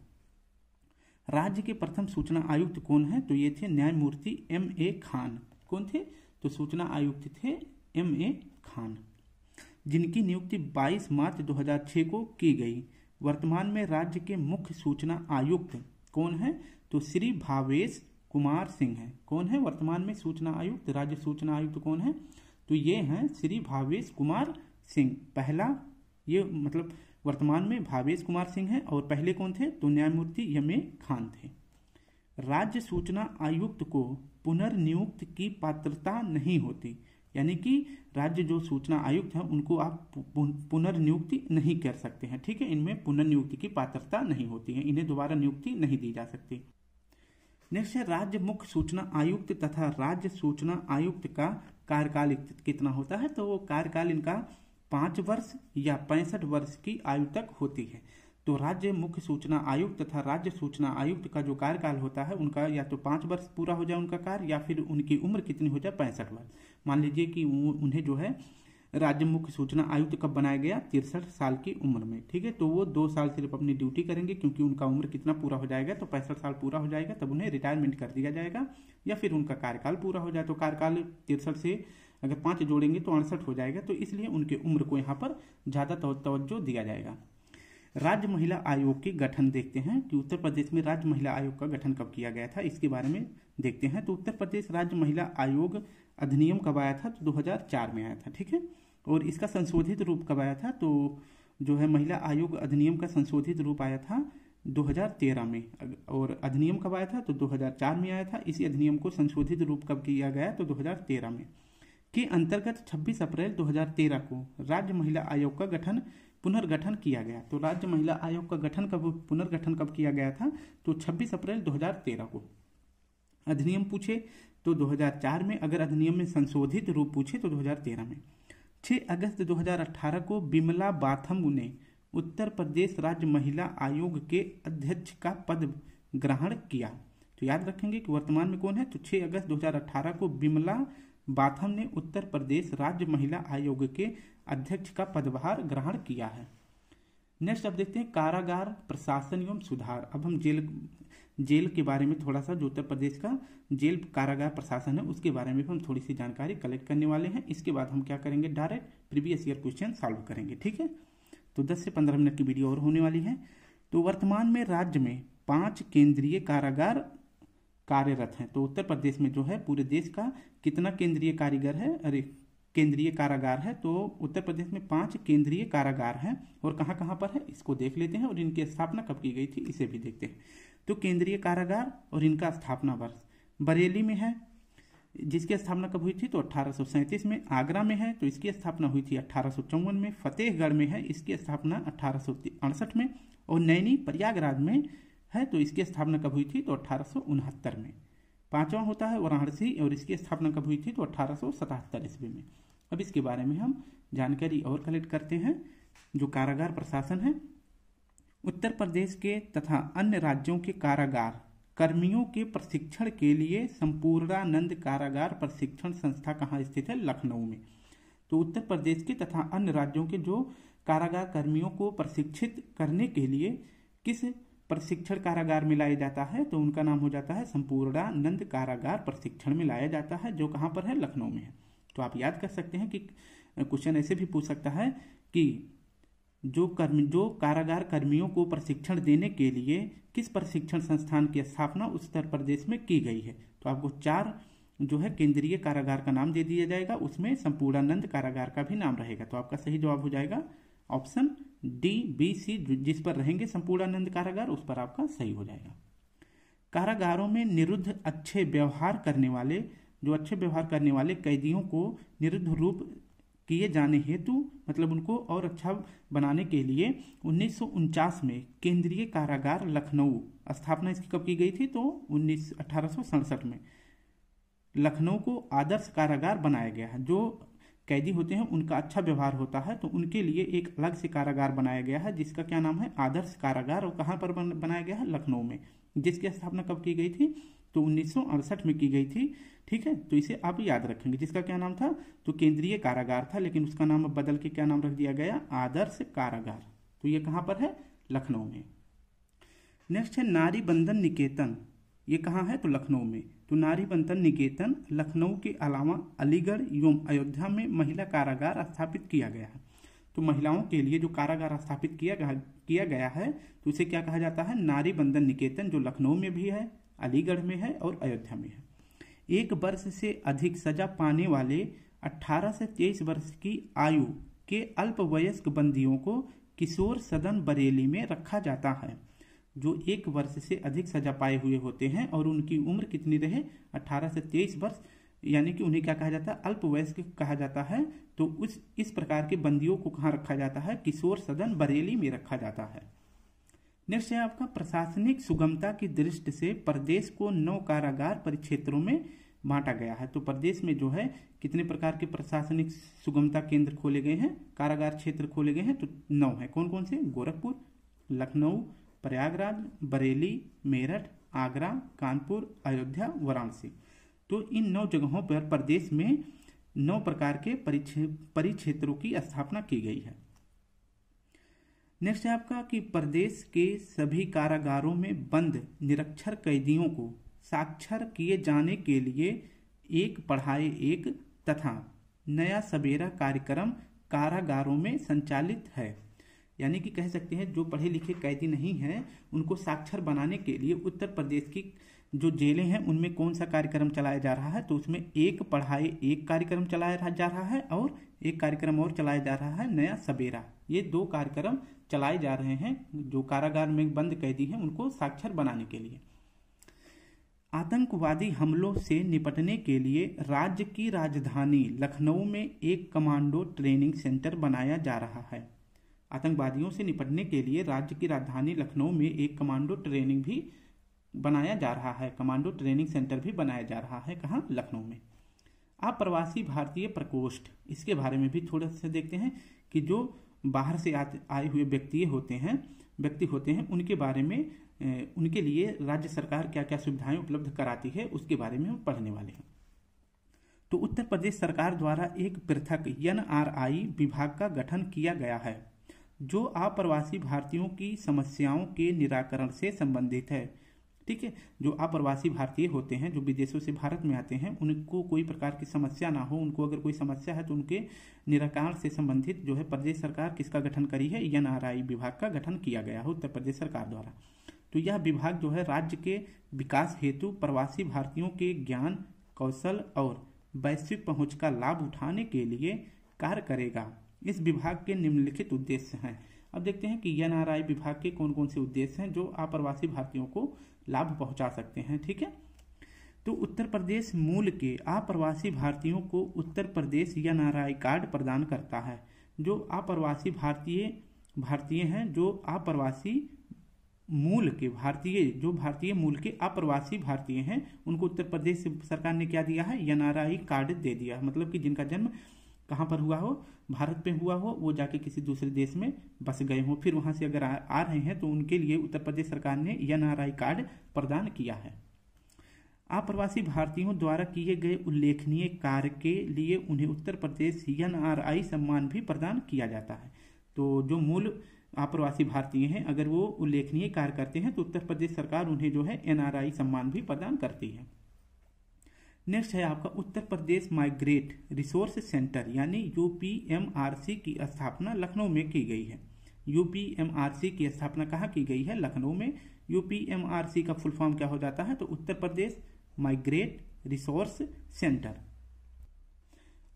राज्य के प्रथम सूचना आयुक्त कौन है तो ये थे न्यायमूर्ति एम ए खान कौन थे तो सूचना आयुक्त थे एम ए खान जिनकी नियुक्ति 22 मार्च 2006 को की गई वर्तमान में राज्य के मुख्य सूचना आयुक्त कौन है तो श्री भावेश कुमार सिंह है कौन है वर्तमान में सूचना आयुक्त राज्य सूचना आयुक्त कौन है तो ये हैं श्री भावेश कुमार सिंह पहला ये मतलब वर्तमान में भावेश कुमार सिंह हैं और पहले कौन थे तो न्यायमूर्ति एम ए खान थे राज्य सूचना आयुक्त को पुनर्नियुक्त की पात्रता नहीं होती यानी कि राज्य जो सूचना आयुक्त है उनको आप पुनर्नियुक्ति नहीं कर सकते हैं ठीक है इनमें पुनर्नियुक्ति की पात्रता नहीं होती है इन्हें दोबारा नियुक्ति नहीं दी जा सकती नेक्स्ट है राज्य मुख्य सूचना आयुक्त तथा राज्य सूचना आयुक्त का कार्यकाल कितना होता है तो वो कार्यकाल इनका पांच वर्ष या पैंसठ वर्ष की आयु तक होती है तो राज्य मुख्य सूचना आयुक्त तथा राज्य सूचना आयुक्त का जो कार्यकाल होता है उनका या तो पाँच वर्ष पूरा हो जाए उनका कार्य या फिर उनकी उम्र कितनी हो जाए पैंसठ वर्ष मान लीजिए कि उन्हें जो है राज्य मुख्य सूचना आयुक्त कब बनाया गया तिरसठ साल की उम्र में ठीक है तो वो दो साल सिर्फ अपनी ड्यूटी करेंगे क्योंकि उनका उम्र कितना पूरा हो जाएगा तो पैंसठ साल पूरा हो जाएगा तब उन्हें रिटायरमेंट कर दिया जाएगा या फिर उनका कार्यकाल पूरा हो जाए तो कार्यकाल तिरसठ से अगर पाँच जोड़ेंगे तो अड़सठ हो जाएगा तो इसलिए उनकी उम्र को यहाँ पर ज़्यादा तवज्जो दिया जाएगा राज्य महिला आयोग के गठन देखते हैं कि उत्तर प्रदेश में राज्य महिला आयोग का गठन कब किया गया था इसके बारे में देखते हैं तो उत्तर प्रदेश राज्य महिला आयोग अधिनियम कब आया था तो 2004 में आया था ठीक है और इसका संशोधित रूप कब आया था तो जो है महिला आयोग अधिनियम का संशोधित रूप आया था 2013 में और अधिनियम कब आया था तो 2004 में आया था इसी अधिनियम को संशोधित रूप कब किया गया तो 2013 में के अंतर्गत 26 अप्रैल 2013 को राज्य महिला आयोग का गठन पुनर्गठन किया गया तो राज्य महिला आयोग का गठन कब पुनर्गठन कब किया गया था तो 26 अप्रैल 2013 को अधिनियम पूछे तो 2004 में अगर अधिनियम में संशोधित रूप पूछे तो 2013 में 6 अगस्त 2018 को बिमला बाथम ने उत्तर प्रदेश राज्य महिला आयोग के अध्यक्ष का पद ग्रहण किया तो याद रखेंगे कि वर्तमान में कौन है तो 6 अगस्त 2018 को बिमला बाथम ने उत्तर प्रदेश राज्य महिला आयोग के अध्यक्ष का पदभार ग्रहण किया है नेक्स्ट अब देखते हैं कारागार प्रशासन एवं सुधार अब हम जेल जेल के बारे में थोड़ा सा जो उत्तर प्रदेश का जेल कारागार प्रशासन है उसके बारे में हम थोड़ी सी जानकारी कलेक्ट करने वाले हैं इसके बाद हम क्या करेंगे direct previous year question solve करेंगे ठीक है तो 10 से 15 मिनट की वीडियो और होने वाली है तो वर्तमान में राज्य में पांच केंद्रीय कारागार कार्यरत हैं तो उत्तर प्रदेश में जो है पूरे देश का कितना केंद्रीय कारीगर है अरे केंद्रीय कारागार है तो उत्तर प्रदेश में पांच केंद्रीय कारागार हैं और कहाँ कहाँ पर है इसको देख लेते हैं और इनकी स्थापना कब की गई थी इसे भी देखते हैं तो केंद्रीय कारागार और इनका स्थापना वर्ष बरेली में है जिसकी स्थापना कब हुई थी तो अठारह में आगरा में है तो इसकी स्थापना हुई थी अट्ठारह में फतेहगढ़ में है इसकी स्थापना अठारह में और नैनी प्रयागराज में है तो इसकी स्थापना कब हुई थी तो अठारह में पांचवा होता है वाराणसी और इसकी स्थापना कब हुई थी तो अठारह ईस्वी में अब इसके बारे में हम जानकारी और कलेक्ट करते हैं जो कारागार प्रशासन है उत्तर प्रदेश के तथा अन्य राज्यों के कारागार कर्मियों के प्रशिक्षण के लिए संपूर्णानंद कारागार प्रशिक्षण संस्था कहाँ स्थित है लखनऊ में तो उत्तर प्रदेश के तथा अन्य राज्यों के जो कारागार कर्मियों को प्रशिक्षित करने के लिए किस प्रशिक्षण कारागार में लाया जाता है तो उनका नाम हो जाता है संपूर्णानंद कारागार प्रशिक्षण में लाया जाता है जो कहाँ पर है लखनऊ में है तो आप याद कर सकते हैं कि क्वेश्चन ऐसे भी पूछ सकता है कि जो कर्म जो कारागार कर्मियों को प्रशिक्षण देने के लिए किस प्रशिक्षण संस्थान की स्थापना उत्तर प्रदेश में की गई है तो आपको चार जो है केंद्रीय कारागार का नाम दे दिया जाएगा उसमें संपूर्णानंद कारागार का भी नाम रहेगा तो आपका सही जवाब हो जाएगा ऑप्शन डी बी सी जिस पर रहेंगे संपूर्णानंद कारागार उस पर आपका सही हो जाएगा कारागारों में निरुद्ध अच्छे व्यवहार करने वाले जो अच्छे व्यवहार करने वाले कैदियों को निरुद्ध रूप किए जाने हेतु मतलब उनको और अच्छा बनाने के लिए उन्नीस में केंद्रीय कारागार लखनऊ स्थापना इसकी कब की गई थी तो उन्नीस अठारह में लखनऊ को आदर्श कारागार बनाया गया है जो कैदी होते हैं उनका अच्छा व्यवहार होता है तो उनके लिए एक अलग से कारागार बनाया गया है जिसका क्या नाम है आदर्श कारागार और कहाँ पर बनाया गया है लखनऊ में जिसकी स्थापना कब की गई थी तो उन्नीस में की गई थी ठीक है तो इसे आप याद रखेंगे जिसका क्या नाम था तो केंद्रीय कारागार था लेकिन उसका नाम अब बदल के क्या नाम रख दिया गया आदर्श कारागार तो ये कहाँ पर है लखनऊ में नेक्स्ट है नारी बंधन निकेतन ये कहाँ है तो लखनऊ में तो नारी बंधन निकेतन लखनऊ के अलावा अलीगढ़ एवं अयोध्या में महिला कारागार स्थापित किया गया है तो महिलाओं के लिए जो कारागार स्थापित किया गया किया गया है तो उसे क्या कहा जाता है नारी बंधन निकेतन जो लखनऊ में भी है अलीगढ़ में है और अयोध्या में है एक वर्ष से अधिक सजा पाने वाले 18 से 23 वर्ष की आयु के अल्पवयस्क बंदियों को किशोर सदन बरेली में रखा जाता है जो एक वर्ष से अधिक सजा पाए हुए होते हैं और उनकी उम्र कितनी रहे 18 से 23 वर्ष यानी कि उन्हें क्या कहा जाता है अल्पवयस्क कहा जाता है तो उस इस प्रकार के बंदियों को कहाँ रखा जाता है किशोर सदन बरेली में रखा जाता है नेक्स्ट है आपका प्रशासनिक सुगमता की दृष्टि से प्रदेश को नौ कारागार परिक्षेत्रों में बांटा गया है तो प्रदेश में जो है कितने प्रकार के प्रशासनिक सुगमता केंद्र खोले गए हैं कारागार क्षेत्र खोले गए हैं तो नौ है कौन कौन से गोरखपुर लखनऊ प्रयागराज बरेली मेरठ आगरा कानपुर अयोध्या वाराणसी तो इन नौ जगहों पर प्रदेश में नौ प्रकार के परिक्षेत्रों की स्थापना की गई है नेक्स्ट है आपका कि प्रदेश के सभी कारागारों में बंद निरक्षर कैदियों को साक्षर किए जाने के लिए एक पढ़ाई एक तथा नया सवेरा कार्यक्रम कारागारों में संचालित है यानी कि कह सकते हैं जो पढ़े लिखे कैदी नहीं हैं उनको साक्षर बनाने के लिए उत्तर प्रदेश की जो जेलें हैं उनमें कौन सा कार्यक्रम चलाया जा रहा है तो उसमें एक पढ़ाई एक कार्यक्रम चलाया जा रहा है और एक कार्यक्रम और चलाया जा रहा है नया सवेरा ये दो कार्यक्रम चलाए जा रहे हैं जो कारागार में बंद कैदी हैं उनको साक्षर बनाने के लिए आतंकवादी हमलों से निपटने के लिए राज्य की राजधानी लखनऊ में एक कमांडो ट्रेनिंग सेंटर बनाया जा रहा है आतंकवादियों से निपटने के लिए राज्य की राजधानी लखनऊ में एक कमांडो ट्रेनिंग भी बनाया जा रहा है कमांडो ट्रेनिंग सेंटर भी बनाया जा रहा है कहाँ लखनऊ में आप प्रवासी भारतीय प्रकोष्ठ इसके बारे में भी थोड़ा सा देखते हैं कि जो बाहर से आए हुए व्यक्ति होते हैं व्यक्ति होते हैं उनके बारे में उनके लिए राज्य सरकार क्या क्या सुविधाएं उपलब्ध कराती है उसके बारे में हम पढ़ने वाले हैं तो उत्तर प्रदेश सरकार द्वारा एक पृथक एन विभाग का गठन किया गया है जो अप्रवासी भारतीयों की समस्याओं के निराकरण से संबंधित है ठीक है जो अप्रवासी भारतीय होते हैं जो विदेशों से भारत में आते हैं उनको कोई प्रकार की समस्या ना हो उनको अगर कोई समस्या है तो उनके निराकरण से संबंधित जो है प्रदेश सरकार किसका गठन करी है एन विभाग का गठन किया गया है उत्तर प्रदेश सरकार द्वारा तो यह विभाग जो है राज्य के विकास हेतु प्रवासी भारतीयों के ज्ञान कौशल और वैश्विक पहुंच का लाभ उठाने के लिए कार्य करेगा इस विभाग के निम्नलिखित उद्देश्य हैं अब देखते हैं कि एन विभाग के कौन कौन से उद्देश्य हैं जो अप्रवासी भारतीयों को लाभ पहुंचा सकते हैं ठीक है तो उत्तर प्रदेश मूल के अप्रवासी भारतीयों को उत्तर प्रदेश या नाराय कार्ड प्रदान करता है जो अप्रवासी भारतीय भारतीय हैं जो अप्रवासी मूल के भारतीय जो भारतीय मूल के अप्रवासी भारतीय हैं उनको उत्तर प्रदेश सरकार ने क्या दिया है एन कार्ड दे दिया मतलब कि जिनका जन्म कहाँ पर हुआ हो भारत में हुआ हो वो जाके किसी दूसरे देश में बस गए हों फिर वहाँ से अगर आ, आ रहे हैं तो उनके लिए उत्तर प्रदेश सरकार ने एन कार्ड प्रदान किया है अप्रवासी भारतीयों द्वारा किए गए उल्लेखनीय कार्य के लिए उन्हें उत्तर प्रदेश एन सम्मान भी प्रदान किया जाता है तो जो मूल अप्रवासी भारतीय हैं अगर वो उल्लेखनीय कार्य करते हैं तो उत्तर प्रदेश सरकार उन्हें जो है एन सम्मान भी प्रदान करती है नेक्स्ट है आपका Uttar Pradesh migrate resource centre यानी यू की स्थापना लखनऊ में की गई है यू की स्थापना कहाँ की गई है लखनऊ में यू का फुल फॉर्म क्या हो जाता है तो Uttar Pradesh migrate resource centre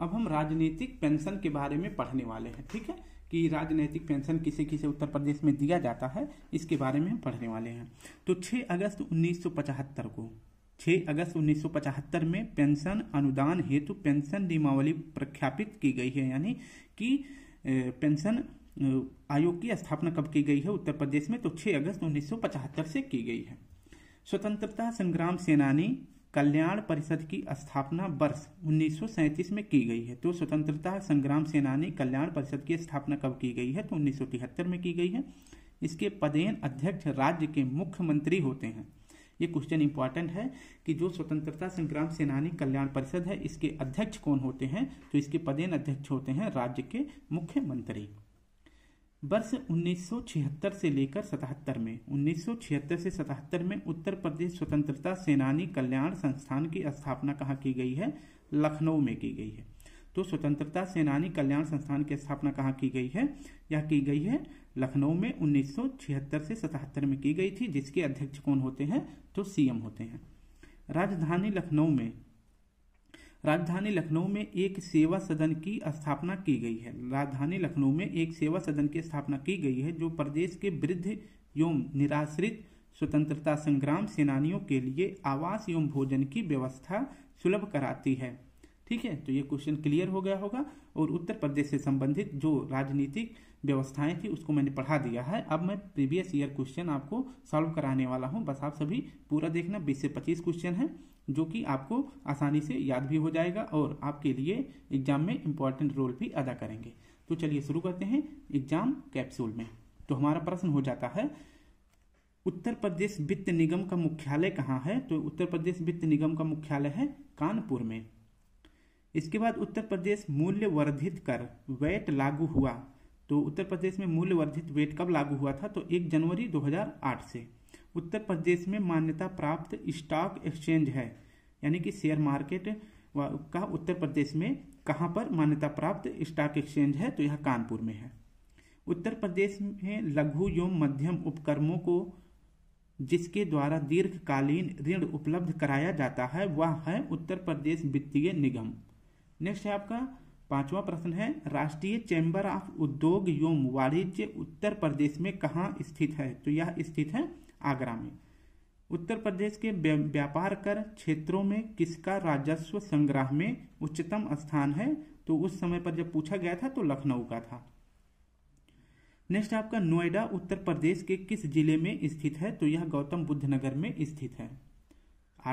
अब हम राजनीतिक पेंशन के बारे में पढ़ने वाले हैं ठीक है कि राजनीतिक पेंशन किसे किसे उत्तर प्रदेश में दिया जाता है इसके बारे में हम पढ़ने वाले हैं तो 6 अगस्त 1975 को 6 अगस्त 1975 में पेंशन अनुदान हेतु पेंशन नियमावली प्रख्यापित की गई है यानी कि पेंशन आयोग की स्थापना कब की गई है उत्तर प्रदेश में तो 6 अगस्त 1975 से की गई है स्वतंत्रता संग्राम सेनानी कल्याण परिषद की स्थापना वर्ष उन्नीस में की गई है तो स्वतंत्रता संग्राम सेनानी कल्याण परिषद की स्थापना कब की गई है तो उन्नीस में की गई है इसके पदेन अध्यक्ष राज्य के मुख्यमंत्री होते हैं ये क्वेश्चन इंपॉर्टेंट है कि जो स्वतंत्रता संग्राम सेनानी कल्याण परिषद है इसके अध्यक्ष कौन होते हैं तो इसके पदेन अध्यक्ष होते हैं राज्य के मुख्यमंत्री वर्ष 1976 से लेकर 77 में 1976 से 77 में उत्तर प्रदेश स्वतंत्रता सेनानी कल्याण संस्थान की स्थापना कहाँ की गई है लखनऊ में की गई है तो स्वतंत्रता सेनानी कल्याण संस्थान की स्थापना कहाँ की गई है या की गई है लखनऊ में 1976 से 77 में की गई थी जिसके अध्यक्ष कौन होते हैं तो सीएम होते हैं राजधानी लखनऊ में राजधानी लखनऊ में एक सेवा सदन की स्थापना की गई है राजधानी लखनऊ में एक सेवा सदन की स्थापना की गई है जो प्रदेश के वृद्ध एवं निराश्रित स्वतंत्रता संग्राम सेनानियों के लिए आवास एवं भोजन की व्यवस्था सुलभ कराती है ठीक है तो ये क्वेश्चन क्लियर हो गया होगा और उत्तर प्रदेश से संबंधित जो राजनीतिक व्यवस्थाएं थी उसको मैंने पढ़ा दिया है अब मैं प्रीवियस ईयर क्वेश्चन आपको सॉल्व कराने वाला हूं बस आप सभी पूरा देखना 20 से 25 क्वेश्चन है जो कि आपको आसानी से याद भी हो जाएगा और आपके लिए एग्जाम में इम्पोर्टेंट रोल भी अदा करेंगे तो चलिए शुरू करते हैं एग्जाम कैप्सूल में तो हमारा प्रश्न हो जाता है उत्तर प्रदेश वित्त निगम का मुख्यालय कहाँ है तो उत्तर प्रदेश वित्त निगम का मुख्यालय है कानपुर में इसके बाद उत्तर प्रदेश मूल्य वर्धित कर वैट लागू हुआ तो उत्तर प्रदेश में मूल्य वर्धित वेट कब लागू हुआ था तो एक जनवरी 2008 से उत्तर प्रदेश में मान्यता प्राप्त स्टॉक एक्सचेंज है यानी कि शेयर मार्केट का उत्तर प्रदेश में कहाँ पर मान्यता प्राप्त स्टॉक एक्सचेंज है तो यह कानपुर में है उत्तर प्रदेश में लघु एवं मध्यम उपक्रमों को जिसके द्वारा दीर्घकालीन ऋण उपलब्ध कराया जाता है वह है उत्तर प्रदेश वित्तीय निगम नेक्स्ट है आपका पांचवा प्रश्न है राष्ट्रीय चैम्बर ऑफ उद्योग एवं वाणिज्य उत्तर प्रदेश में कहाँ स्थित है तो यह स्थित है आगरा में उत्तर प्रदेश के व्यापार कर क्षेत्रों में किसका राजस्व संग्रह में उच्चतम स्थान है तो उस समय पर जब पूछा गया था तो लखनऊ का था नेक्स्ट आपका नोएडा उत्तर प्रदेश के किस जिले में स्थित है तो यह गौतम बुद्ध नगर में स्थित है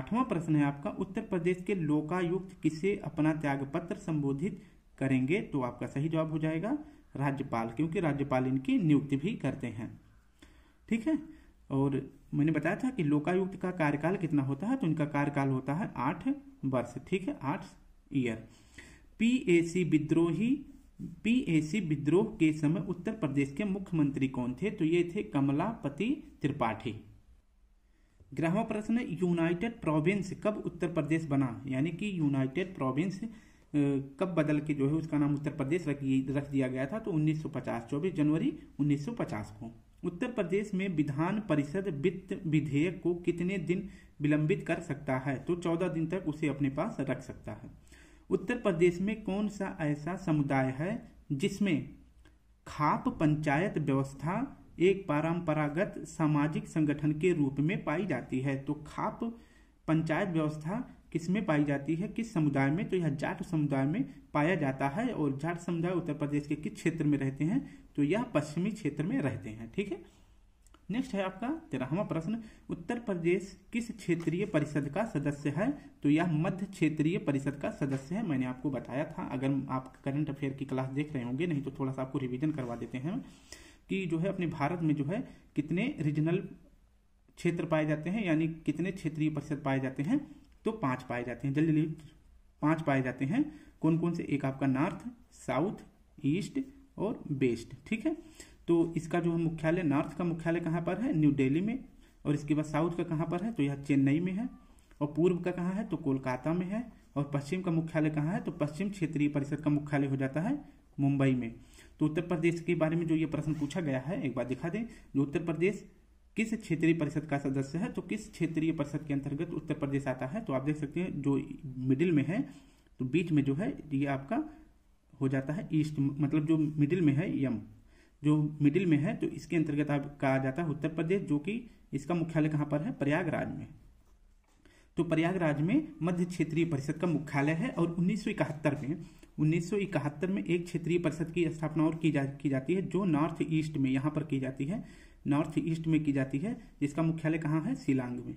आठवां प्रश्न है आपका उत्तर प्रदेश के लोकायुक्त किसे अपना त्यागपत्र संबोधित करेंगे तो आपका सही जवाब हो जाएगा राज्यपाल क्योंकि राज्यपाल इनकी नियुक्ति भी करते हैं ठीक है और मैंने बताया था कि लोकायुक्त का कार्यकाल कितना होता है तो इनका कार्यकाल होता है आठ वर्ष ठीक है आठ ईयर पीएसी विद्रोही पीएसी विद्रोह के समय उत्तर प्रदेश के मुख्यमंत्री कौन थे तो ये थे कमलापति त्रिपाठी ग्रहवा प्रश्न यूनाइटेड प्रोविंस कब उत्तर प्रदेश बना यानी कि यूनाइटेड प्रोविंस कब बदल के जो है उसका नाम उत्तर प्रदेश रख दिया गया था तो 1950 24 जनवरी 1950 को उत्तर प्रदेश में विधान परिषद वित्त विधेयक को कितने दिन विलंबित कर सकता है तो 14 दिन तक उसे अपने पास रख सकता है उत्तर प्रदेश में कौन सा ऐसा समुदाय है जिसमें खाप पंचायत व्यवस्था एक परंपरागत सामाजिक संगठन के रूप में पाई जाती है तो खाप पंचायत व्यवस्था किस में पाई जाती है किस समुदाय में तो यह जाट समुदाय में पाया जाता है और जाट समुदाय उत्तर प्रदेश के किस क्षेत्र में रहते हैं तो यह पश्चिमी क्षेत्र में रहते हैं ठीक है नेक्स्ट है आपका तेरहवा प्रश्न उत्तर प्रदेश किस क्षेत्रीय परिषद का सदस्य है तो यह मध्य क्षेत्रीय परिषद का सदस्य है मैंने आपको बताया था अगर आप करंट अफेयर की क्लास देख रहे होंगे नहीं तो थोड़ा सा आपको रिवीजन करवा देते हैं कि जो है अपने भारत में जो है कितने रीजनल क्षेत्र पाए जाते हैं यानी कितने क्षेत्रीय परिषद पाए जाते हैं तो पांच पाए जाते हैं जल्दी जल्दी पांच पाए जाते हैं कौन कौन से एक आपका नॉर्थ साउथ ईस्ट और वेस्ट ठीक है तो इसका जो मुख्यालय नॉर्थ का मुख्यालय कहाँ पर है न्यू दिल्ली में और इसके बाद साउथ का कहाँ पर है तो यह चेन्नई में है और पूर्व का कहाँ है तो कोलकाता में है और पश्चिम का मुख्यालय कहाँ है तो पश्चिम क्षेत्रीय परिषद का मुख्यालय हो जाता है मुंबई में तो उत्तर प्रदेश के बारे में जो ये प्रश्न पूछा गया है एक बार दिखा दें जो उत्तर प्रदेश किस क्षेत्रीय परिषद का सदस्य है तो किस क्षेत्रीय परिषद के अंतर्गत उत्तर प्रदेश आता है तो आप देख सकते हैं जो मिडिल में है तो बीच में जो है ये आपका हो जाता है ईस्ट मतलब जो मिडिल में है यम जो मिडिल में है तो इसके अंतर्गत आप कहा जाता है उत्तर प्रदेश जो कि इसका मुख्यालय कहाँ पर है प्रयागराज में तो प्रयागराज में मध्य क्षेत्रीय परिषद का मुख्यालय है और उन्नीस में उन्नीस में एक क्षेत्रीय परिषद की स्थापना और की, जा, की जाती है जो नॉर्थ ईस्ट में यहाँ पर की जाती है नॉर्थ ईस्ट में की जाती है जिसका मुख्यालय कहाँ है शिलांग में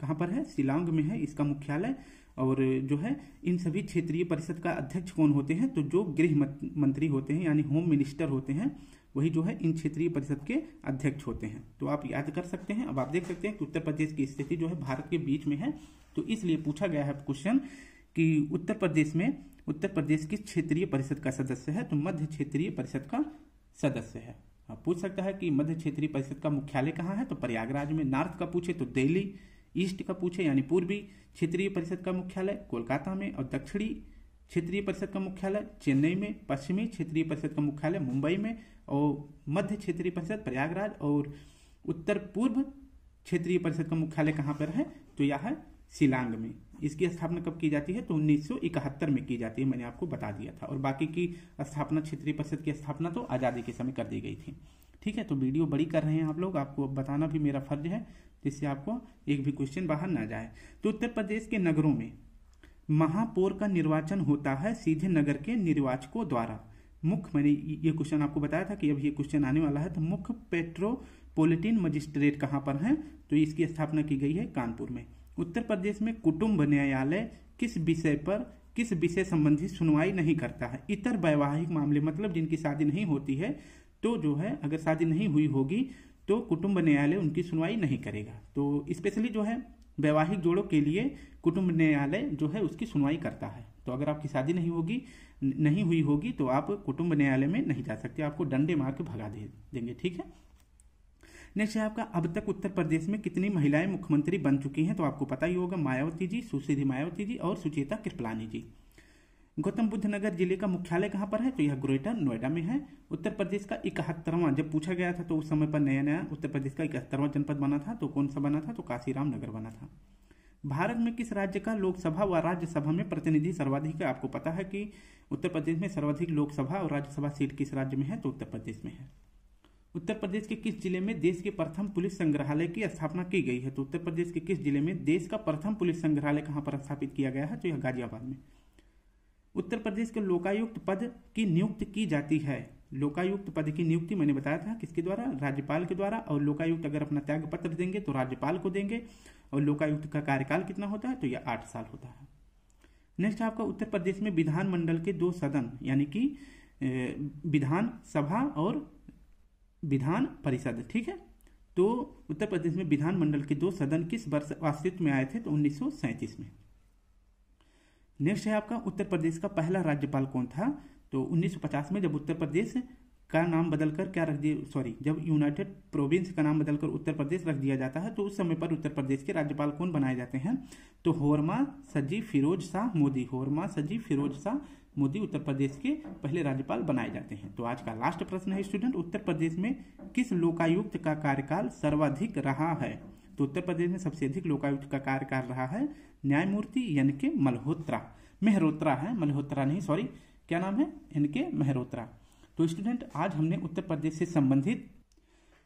कहाँ पर है शिलांग में है इसका मुख्यालय और जो है इन सभी क्षेत्रीय परिषद का अध्यक्ष कौन होते हैं तो जो गृह मंत्री होते हैं यानी होम मिनिस्टर होते हैं वही जो है इन क्षेत्रीय परिषद के अध्यक्ष होते हैं तो आप याद कर सकते हैं अब आप देख सकते हैं कि उत्तर प्रदेश की स्थिति जो है भारत के बीच में है तो इसलिए पूछा गया है क्वेश्चन कि उत्तर प्रदेश में उत्तर प्रदेश की क्षेत्रीय परिषद का सदस्य है तो मध्य क्षेत्रीय परिषद का सदस्य है पूछ सकता है कि मध्य क्षेत्रीय परिषद का मुख्यालय कहाँ है तो प्रयागराज में नॉर्थ का पूछे तो दिल्ली ईस्ट का पूछे यानी पूर्वी क्षेत्रीय परिषद का मुख्यालय कोलकाता में और दक्षिणी क्षेत्रीय परिषद का मुख्यालय चेन्नई में पश्चिमी क्षेत्रीय परिषद का मुख्यालय मुंबई में और मध्य क्षेत्रीय परिषद प्रयागराज और उत्तर पूर्व क्षेत्रीय परिषद का मुख्यालय कहाँ पर है तो यह है शिलांग में इसकी स्थापना कब की जाती है तो उन्नीस में की जाती है मैंने आपको बता दिया था और बाकी की स्थापना क्षेत्रीय परिषद की स्थापना तो आज़ादी के समय कर दी गई थी ठीक है तो वीडियो बड़ी कर रहे हैं आप लोग आपको बताना भी मेरा फर्ज है जिससे आपको एक भी क्वेश्चन बाहर ना जाए तो उत्तर प्रदेश के नगरों में महापौर का निर्वाचन होता है सीधे नगर के निर्वाचकों द्वारा मुख्य मैंने ये क्वेश्चन आपको बताया था कि अब ये क्वेश्चन आने वाला है तो मुख्य पेट्रोपोलिटिन मजिस्ट्रेट कहाँ पर हैं तो इसकी स्थापना की गई है कानपुर में उत्तर प्रदेश में कुटुंब न्यायालय किस विषय पर किस विषय संबंधी सुनवाई नहीं करता है इतर वैवाहिक मामले मतलब जिनकी शादी नहीं होती है तो जो है अगर शादी नहीं हुई होगी तो कुटुंब न्यायालय उनकी सुनवाई नहीं करेगा तो स्पेशली जो है वैवाहिक जोड़ों के लिए कुटुंब न्यायालय जो है उसकी सुनवाई करता है तो अगर आपकी शादी नहीं होगी नहीं हुई होगी तो आप कुटुंब न्यायालय में नहीं जा सकते आपको डंडे मार के भगा दे देंगे ठीक है नेक्स्ट है आपका अब तक उत्तर प्रदेश में कितनी महिलाएं मुख्यमंत्री बन चुकी हैं तो आपको पता ही होगा मायावती जी सुश्री मायावती जी और सुचेता कृपलानी जी गौतम बुद्ध नगर जिले का मुख्यालय कहाँ पर है तो यह ग्रेटर नोएडा में है उत्तर प्रदेश का इकहत्तरवां जब पूछा गया था तो उस समय पर नया नया उत्तर प्रदेश का इकहत्तरवां जनपद बना था तो कौन सा बना था तो काशीराम नगर बना था भारत में किस राज्य का लोकसभा व राज्यसभा में प्रतिनिधि सर्वाधिक है आपको पता है कि उत्तर प्रदेश में सर्वाधिक लोकसभा और राज्यसभा सीट किस राज्य में है तो उत्तर प्रदेश में है उत्तर प्रदेश के किस जिले में देश के प्रथम पुलिस संग्रहालय की स्थापना की गई है तो उत्तर प्रदेश के किस जिले में देश का प्रथम पुलिस संग्रहालय कहाँ पर स्थापित किया गया है तो यह गाजियाबाद में उत्तर प्रदेश के लोकायुक्त पद की नियुक्ति की जाती है लोकायुक्त पद की नियुक्ति मैंने बताया था किसके द्वारा राज्यपाल के द्वारा और लोकायुक्त अगर अपना त्याग पत्र देंगे तो राज्यपाल को देंगे और लोकायुक्त का कार्यकाल कितना होता है तो यह आठ साल होता है नेक्स्ट आपका उत्तर प्रदेश में विधानमंडल के दो सदन यानी कि विधान सभा और विधान परिषद ठीक है तो उत्तर प्रदेश में विधानमंडल के दो सदन किस वर्ष अस्तित्व में आए थे तो उन्नीस में नेक्स्ट है आपका उत्तर प्रदेश का पहला राज्यपाल कौन था तो 1950 में जब उत्तर प्रदेश का नाम बदलकर क्या रख दिया सॉरी जब यूनाइटेड प्रोविंस का नाम बदलकर उत्तर प्रदेश रख दिया जाता है तो उस समय पर उत्तर प्रदेश के राज्यपाल कौन बनाए जाते हैं तो होरमा सजी फिरोज शाह मोदी होरमा सजी फिरोज शाह मोदी उत्तर प्रदेश के पहले राज्यपाल बनाए जाते हैं तो आज का लास्ट प्रश्न है स्टूडेंट उत्तर प्रदेश में किस लोकायुक्त का कार्यकाल सर्वाधिक रहा है तो उत्तर प्रदेश में सबसे अधिक लोकायुक्त का कार्यकाल रहा है न्यायमूर्ति एन के मल्होत्रा मेहरोत्रा है मल्होत्रा नहीं सॉरी क्या नाम है एन के मेहरोत्रा तो स्टूडेंट आज हमने उत्तर प्रदेश से संबंधित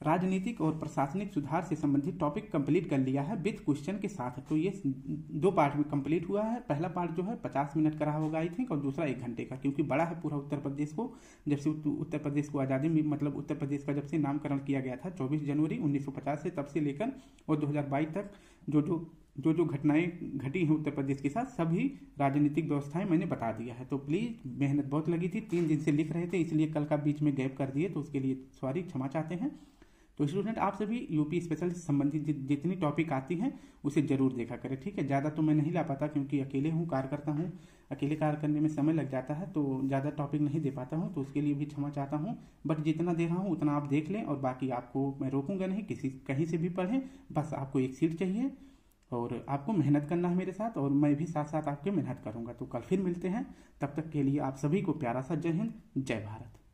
राजनीतिक और प्रशासनिक सुधार से संबंधित टॉपिक कंप्लीट कर लिया है विथ क्वेश्चन के साथ तो ये दो पार्ट में कंप्लीट हुआ है पहला पार्ट जो है पचास मिनट का रहा होगा आई थिंक और दूसरा एक घंटे का क्योंकि बड़ा है पूरा उत्तर प्रदेश को जब से उत्तर प्रदेश को आज़ादी में मतलब उत्तर प्रदेश का जब से नामकरण किया गया था चौबीस जनवरी उन्नीस से तब से लेकर और दो तक जो जो जो जो घटनाएं घटी हैं उत्तर प्रदेश के साथ सभी राजनीतिक व्यवस्थाएं मैंने बता दिया है तो प्लीज़ मेहनत बहुत लगी थी तीन दिन से लिख रहे थे इसलिए कल का बीच में गैप कर दिए तो उसके लिए सॉरी क्षमा चाहते हैं तो स्टूडेंट आप सभी यूपी स्पेशल से संबंधित जितनी टॉपिक आती हैं उसे जरूर देखा करें ठीक है ज़्यादा तो मैं नहीं ला पाता क्योंकि अकेले हूँ कार्य करता हूँ अकेले कार्य करने में समय लग जाता है तो ज़्यादा टॉपिक नहीं दे पाता हूँ तो उसके लिए भी क्षमा चाहता हूँ बट जितना दे रहा हूँ उतना आप देख लें और बाकी आपको मैं रोकूंगा नहीं किसी कहीं से भी पढ़ें बस आपको एक सीट चाहिए और आपको मेहनत करना है मेरे साथ और मैं भी साथ साथ आपके मेहनत करूंगा तो कल फिर मिलते हैं तब तक के लिए आप सभी को प्यारा सा जय हिंद जय भारत